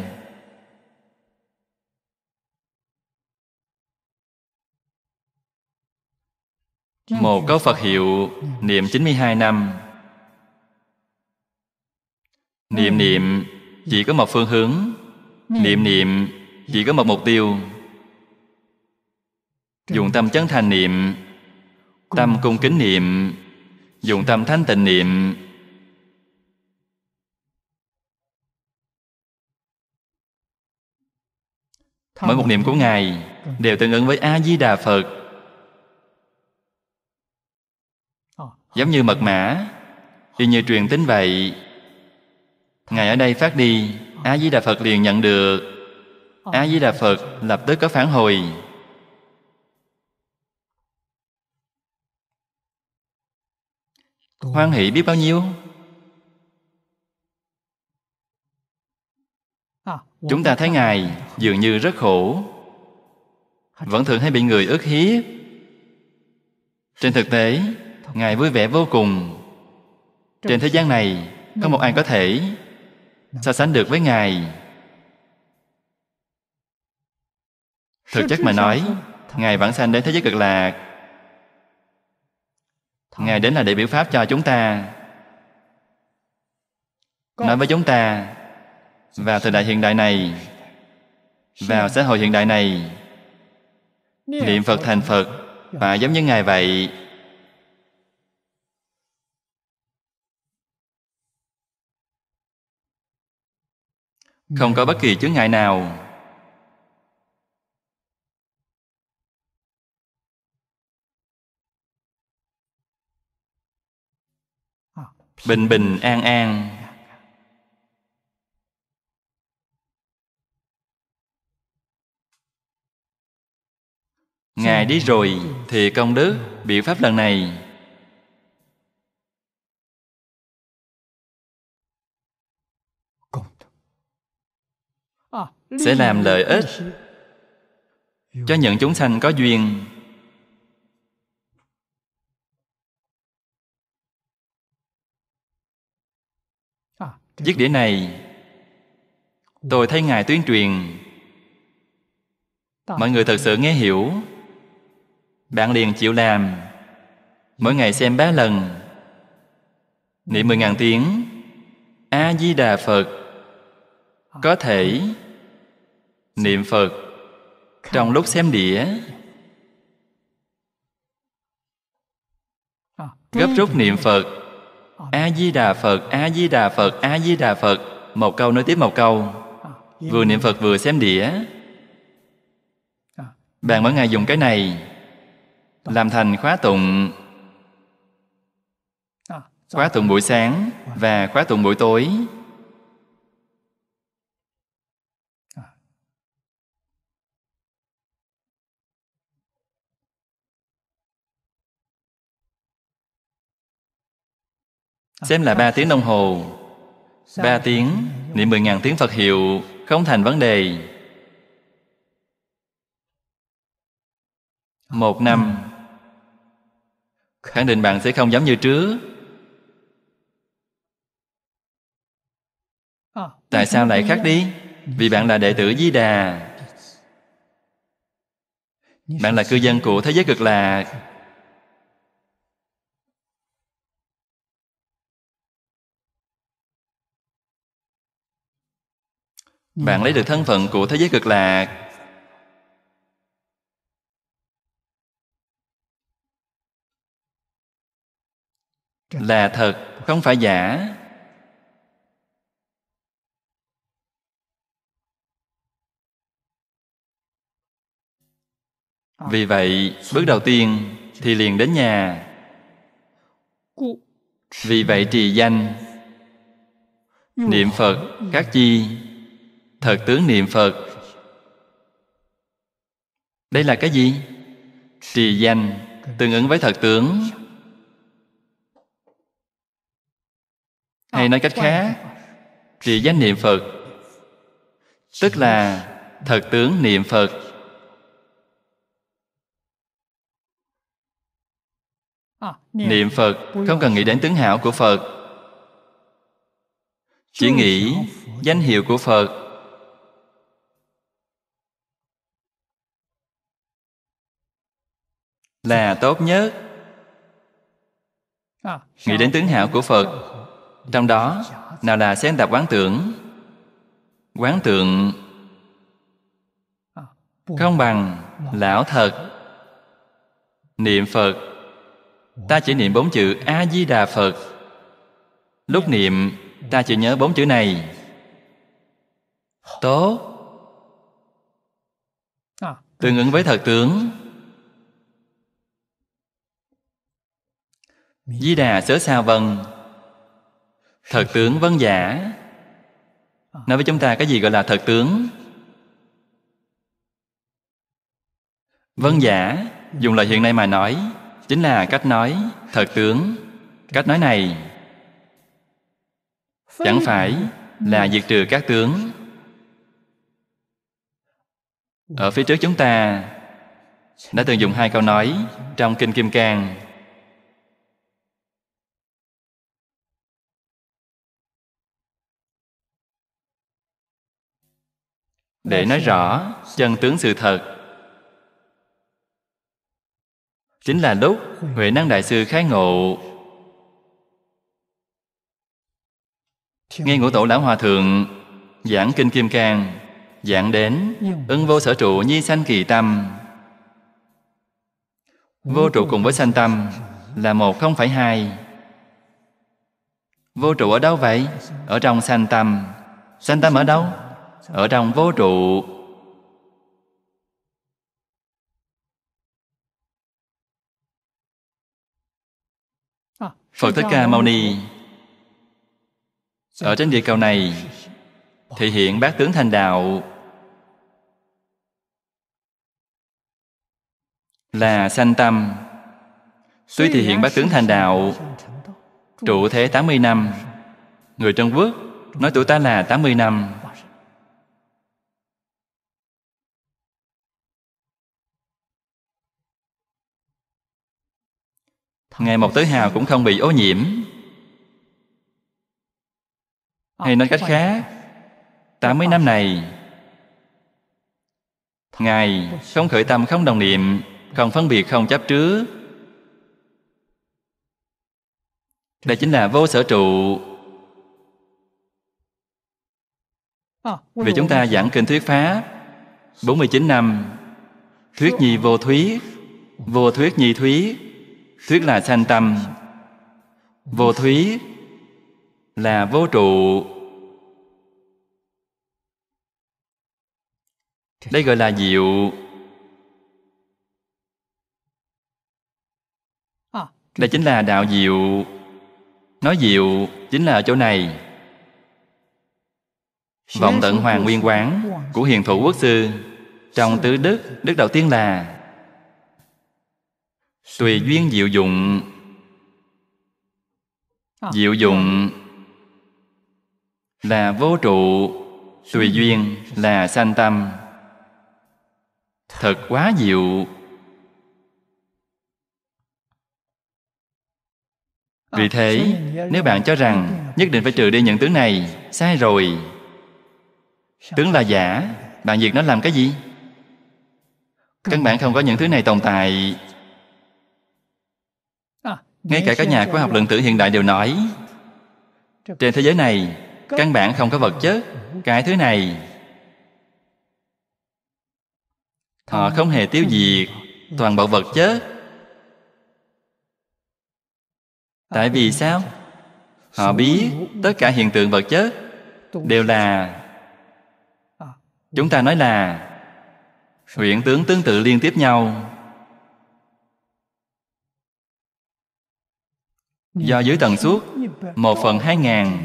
Một Câu Phật hiệu niệm 92 năm Niệm niệm chỉ có một phương hướng Niệm niệm chỉ có một mục tiêu Dùng tâm chân thành niệm Tâm cung kính niệm dùng tâm thanh tịnh niệm mỗi một niệm của ngài đều tương ứng với a di đà phật giống như mật mã y như truyền tính vậy ngài ở đây phát đi a di đà phật liền nhận được a di đà phật lập tức có phản hồi Hoan hỷ biết bao nhiêu à, Chúng ta thấy Ngài dường như rất khổ Vẫn thường hay bị người ức hiếp Trên thực tế Ngài vui vẻ vô cùng Trên thế gian này Không một ai có thể So sánh được với Ngài Thực chất mà nói Ngài vẫn sanh đến thế giới cực lạc Ngài đến là để biểu pháp cho chúng ta Nói với chúng ta Vào thời đại hiện đại này Vào xã hội hiện đại này Niệm Phật thành Phật và giống như Ngài vậy Không có bất kỳ chướng ngại nào bình bình an an ngài đi rồi thì công đức biện pháp lần này sẽ làm lợi ích cho những chúng sanh có duyên Dứt đĩa này Tôi thấy Ngài tuyên truyền Mọi người thật sự nghe hiểu Bạn liền chịu làm Mỗi ngày xem ba lần Niệm mười ngàn tiếng A-di-đà Phật Có thể Niệm Phật Trong lúc xem đĩa Gấp rút niệm Phật a di đà phật a di đà phật a di đà phật một câu nói tiếp một câu vừa niệm phật vừa xem đĩa bạn mỗi ngày dùng cái này làm thành khóa tụng khóa tụng buổi sáng và khóa tụng buổi tối Xem là ba tiếng đồng hồ ba tiếng Niệm mười ngàn tiếng Phật hiệu Không thành vấn đề Một năm Khẳng định bạn sẽ không giống như trước Tại sao lại khác đi? Vì bạn là đệ tử Di Đà Bạn là cư dân của thế giới cực lạc bạn lấy được thân phận của thế giới cực lạc là thật không phải giả vì vậy bước đầu tiên thì liền đến nhà vì vậy trì danh niệm phật các chi thật tướng niệm phật đây là cái gì trì danh tương ứng với thật tướng hay nói cách khác trì danh niệm phật tức là thật tướng niệm phật niệm phật không cần nghĩ đến tướng hảo của phật chỉ nghĩ danh hiệu của phật là tốt nhất nghĩ đến tướng hảo của phật trong đó nào là xen tạp quán tưởng quán tượng không bằng lão thật niệm phật ta chỉ niệm bốn chữ a di đà phật lúc niệm ta chỉ nhớ bốn chữ này tốt tương ứng với thật tướng Di Đà Sớ sa Vân Thật tướng vân giả à. Nói với chúng ta cái gì gọi là thật tướng Vân giả Dùng lời hiện nay mà nói Chính là cách nói thật tướng Cách nói này Chẳng phải là diệt trừ các tướng Ở phía trước chúng ta Đã từng dùng hai câu nói Trong Kinh Kim Cang để nói rõ chân tướng sự thật chính là lúc huệ năng đại sư khai ngộ nghe ngũ tổ lão hòa thượng giảng kinh kim cang giảng đến ứng vô sở trụ nhi sanh kỳ tâm vô trụ cùng với sanh tâm là một không phải hai vô trụ ở đâu vậy ở trong sanh tâm sanh tâm ở đâu ở trong vô trụ Phật Thích Ca Mâu Ni ở trên địa cầu này thể hiện bát tướng thành đạo là sanh tâm tuy thể hiện bát tướng thành đạo trụ thế 80 năm người Trung Quốc nói tuổi ta là 80 năm ngày một Tứ Hào cũng không bị ô nhiễm Hay nói cách khác 80 năm này Ngài không khởi tâm, không đồng niệm Không phân biệt, không chấp trước Đây chính là vô sở trụ Vì chúng ta giảng kinh thuyết Pháp 49 năm Thuyết nhi vô thuyết Vô thuyết nhi thuyết thuyết là sanh tâm vô thúy là vô trụ đây gọi là diệu đây chính là đạo diệu nói diệu chính là ở chỗ này vọng tận hoàng nguyên quán của hiền thủ quốc sư trong tứ đức đức đầu tiên là Tùy duyên diệu dụng à, Diệu dụng là vô trụ Tùy duyên là sanh tâm Thật quá diệu à, Vì thế, nếu bạn cho rằng nhất định phải trừ đi những tướng này, sai rồi. Tướng là giả, bạn diệt nó làm cái gì? Căn bản không có những thứ này tồn tại ngay cả các nhà khoa học lượng tử hiện đại đều nói trên thế giới này căn bản không có vật chất cái thứ này họ không hề tiêu diệt toàn bộ vật chất tại vì sao họ biết tất cả hiện tượng vật chất đều là chúng ta nói là huyện tướng tương tự liên tiếp nhau Do dưới tần suốt Một phần hai ngàn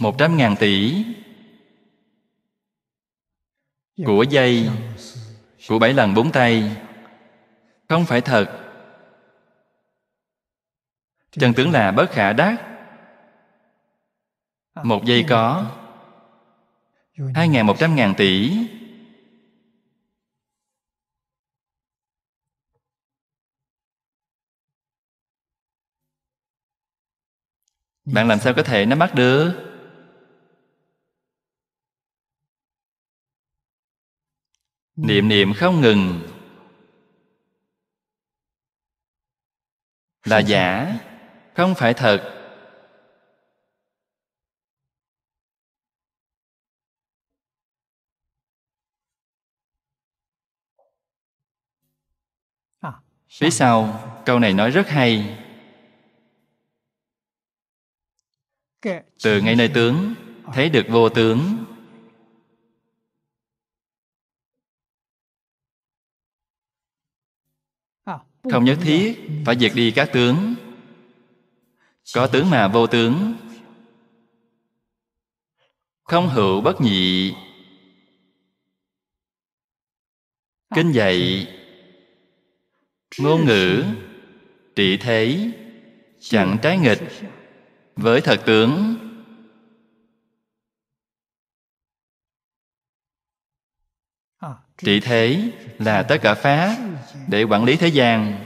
Một trăm ngàn tỷ Của dây Của bảy lần bốn tay Không phải thật Chân tướng là bất khả đắc Một giây có Hai ngàn một trăm ngàn tỷ bạn làm sao có thể nắm bắt được niệm niệm không ngừng là giả không phải thật à, phía sau câu này nói rất hay từ ngay nơi tướng thấy được vô tướng à, không nhất thiết à? phải diệt đi các tướng có tướng mà vô tướng không hữu bất nhị à, kinh dạy ngôn ngữ trị thế chẳng trái nghịch với thật tướng trị thế là tất cả pháp để quản lý thế gian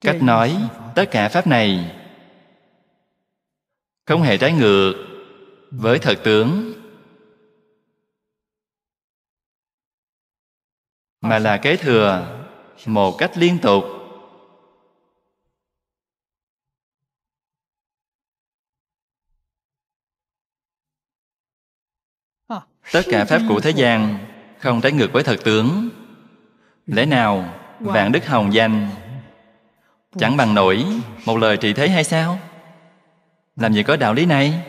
cách nói tất cả pháp này không hề trái ngược với thật tướng mà là kế thừa một cách liên tục tất cả pháp của thế gian không trái ngược với thật tướng lẽ nào vạn đức hồng danh chẳng bằng nổi một lời trị thế hay sao làm gì có đạo lý này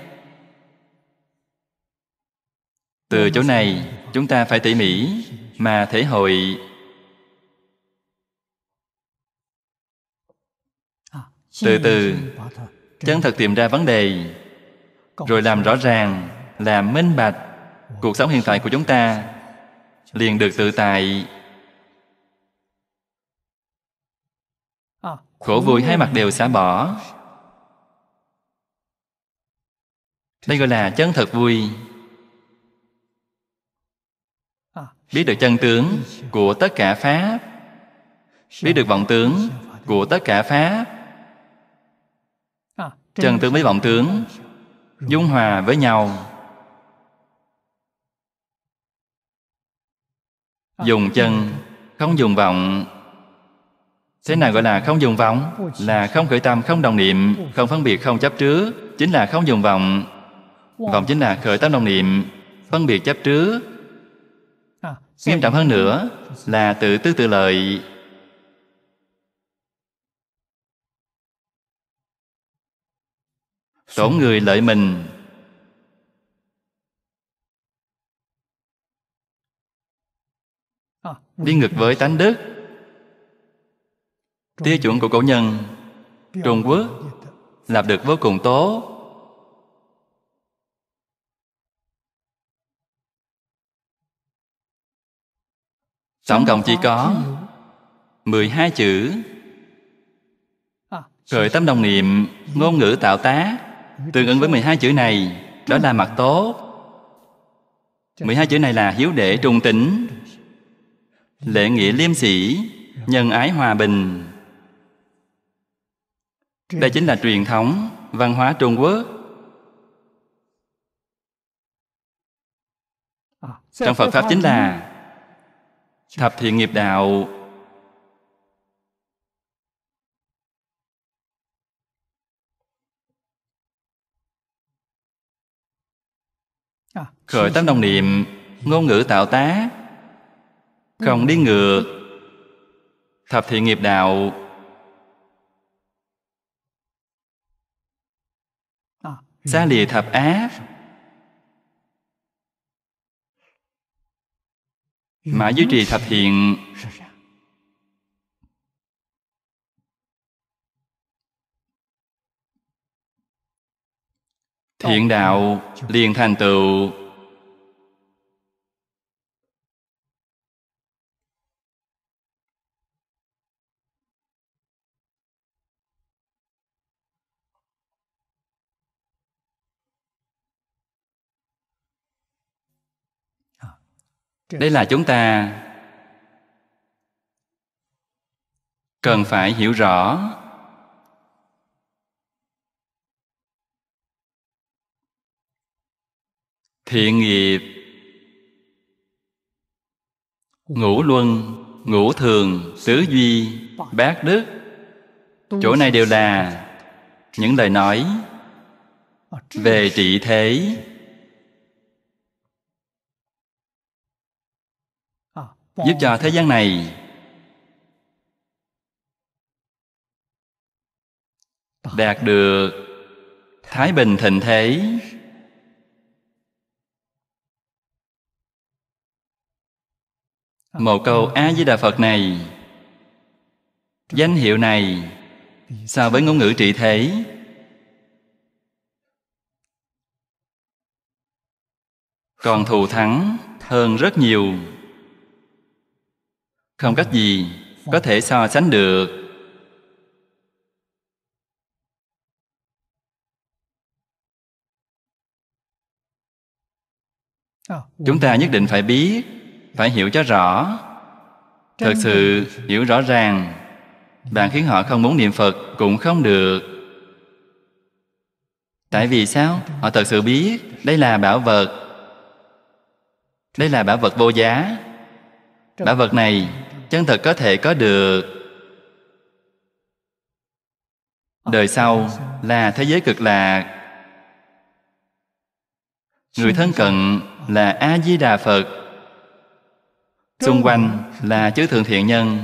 từ chỗ này chúng ta phải tỉ mỉ mà thể hội à, từ từ chân thật tìm ra vấn đề rồi làm rõ ràng làm minh bạch cuộc sống hiện tại của chúng ta liền được tự tại à, khổ vui hai mặt đều xả bỏ đây gọi là chân thật vui biết được chân tướng của tất cả pháp biết được vọng tướng của tất cả pháp chân tướng với vọng tướng dung hòa với nhau dùng chân không dùng vọng thế nào gọi là không dùng vọng là không khởi tâm không đồng niệm không phân biệt không chấp trước chính là không dùng vọng vọng chính là khởi tâm đồng niệm phân biệt chấp trước Nghiêm trọng hơn nữa là tự tư tự lợi Tổn người lợi mình Đi ngược với tánh đức Tiêu chuẩn của cổ nhân Trung Quốc Làm được vô cùng tốt Tổng cộng chỉ có 12 chữ à, Khởi tâm đồng niệm Ngôn ngữ tạo tá Tương ứng với 12 chữ này Đó là mặt tốt 12 chữ này là hiếu đệ trung tính lễ nghĩa liêm sĩ Nhân ái hòa bình Đây chính là truyền thống Văn hóa Trung Quốc à, Trong Phật Pháp chính là Thập thiện nghiệp đạo Khởi tâm đồng niệm Ngôn ngữ tạo tá Không đi ngược Thập thiện nghiệp đạo Xa lìa thập ác mà duy trì thập thiện thiện đạo liền thành tựu đây là chúng ta cần phải hiểu rõ thiện nghiệp ngũ luân ngũ thường tứ duy bát đức chỗ này đều là những lời nói về trị thế giúp cho thế gian này đạt được thái bình thịnh thế một câu a di đà phật này danh hiệu này so với ngôn ngữ trị thế còn thù thắng hơn rất nhiều không cách gì có thể so sánh được chúng ta nhất định phải biết phải hiểu cho rõ thật sự hiểu rõ ràng bạn khiến họ không muốn niệm phật cũng không được tại vì sao họ thật sự biết đây là bảo vật đây là bảo vật vô giá Bảo vật này chân thật có thể có được ờ, Đời sau là thế giới cực lạc Người thân cận là A-di-đà Phật Xung quanh là chư Thượng Thiện Nhân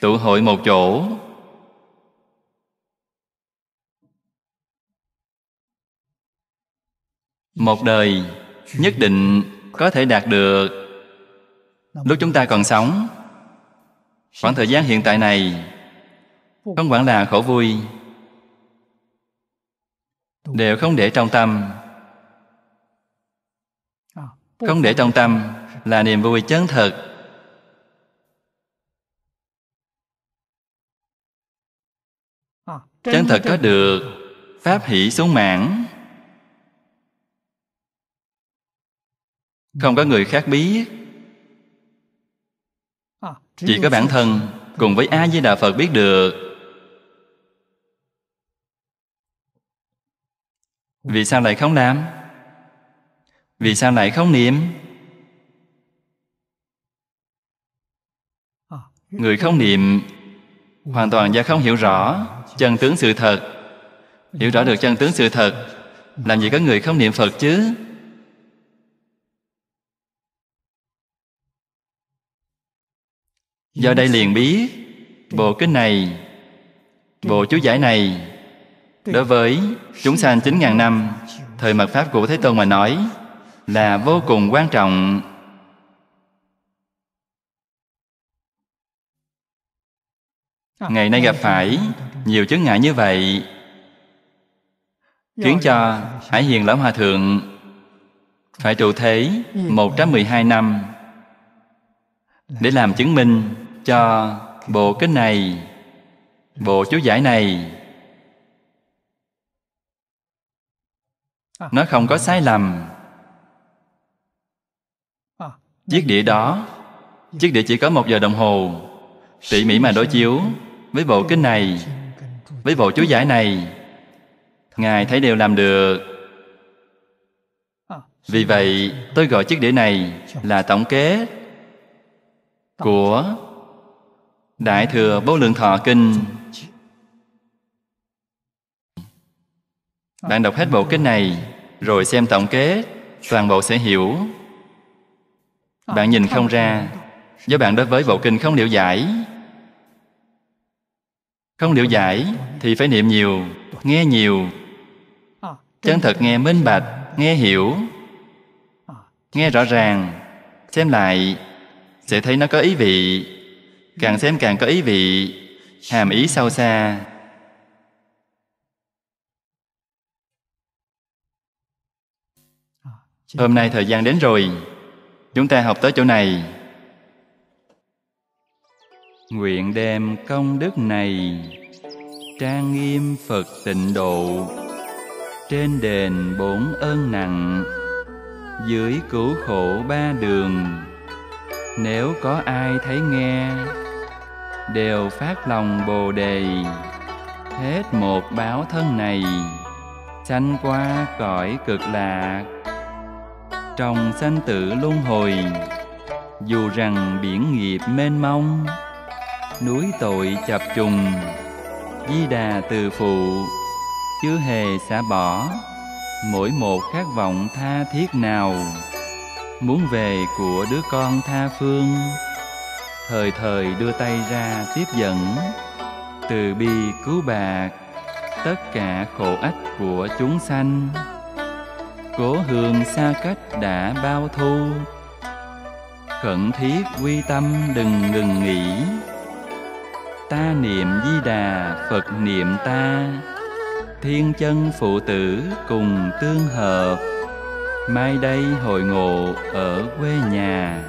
Tụ hội một chỗ Một đời nhất định có thể đạt được Lúc chúng ta còn sống Khoảng thời gian hiện tại này Không quản là khổ vui Đều không để trong tâm Không để trong tâm Là niềm vui chân thật Chân thật có được Pháp hỷ xuống mãn Không có người khác biết chỉ có bản thân cùng với a di đà phật biết được vì sao lại không làm vì sao lại không niệm người không niệm hoàn toàn do không hiểu rõ chân tướng sự thật hiểu rõ được chân tướng sự thật làm gì có người không niệm phật chứ do đây liền biết bộ kinh này bộ chú giải này đối với chúng sanh chín ngàn năm thời mật pháp của thế tôn mà nói là vô cùng quan trọng ngày nay gặp phải nhiều chứng ngại như vậy khiến cho hải hiền lão hòa thượng phải trụ thế 112 năm để làm chứng minh cho bộ kinh này bộ chú giải này à. nó không có sai lầm à. chiếc đĩa đó chiếc đĩa chỉ có một giờ đồng hồ tỉ mỉ mà đối chiếu với bộ kinh này với bộ chú giải này ngài thấy đều làm được à. vì vậy tôi gọi chiếc đĩa này là tổng kết của Đại Thừa Vô Lượng Thọ Kinh Bạn đọc hết bộ kinh này Rồi xem tổng kết Toàn bộ sẽ hiểu Bạn nhìn không ra Do bạn đối với bộ kinh không liệu giải Không liệu giải Thì phải niệm nhiều Nghe nhiều Chân thật nghe minh bạch Nghe hiểu Nghe rõ ràng Xem lại sẽ thấy nó có ý vị càng xem càng có ý vị hàm ý sâu xa hôm nay thời gian đến rồi chúng ta học tới chỗ này nguyện đem công đức này trang nghiêm phật tịnh độ trên đền bốn ơn nặng dưới cứu khổ ba đường nếu có ai thấy nghe đều phát lòng bồ đề hết một báo thân này sanh qua cõi cực lạc trong sanh tử luân hồi dù rằng biển nghiệp mênh mông núi tội chập trùng di đà từ phụ chưa hề xả bỏ mỗi một khát vọng tha thiết nào muốn về của đứa con tha phương thời thời đưa tay ra tiếp dẫn từ bi cứu bạc tất cả khổ ách của chúng sanh cố hương xa cách đã bao thu khẩn thiết quy tâm đừng ngừng nghỉ ta niệm di đà phật niệm ta thiên chân phụ tử cùng tương hợp mai đây hội ngộ ở quê nhà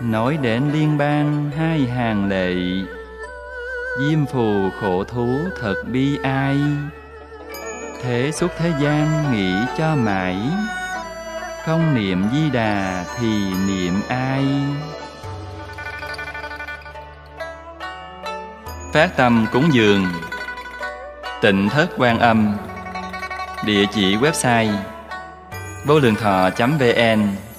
nói đến liên bang hai hàng lệ diêm phù khổ thú thật bi ai thế suốt thế gian nghĩ cho mãi không niệm di đà thì niệm ai phát tâm cúng dường tịnh thất quan âm địa chỉ website vô lượng thọ vn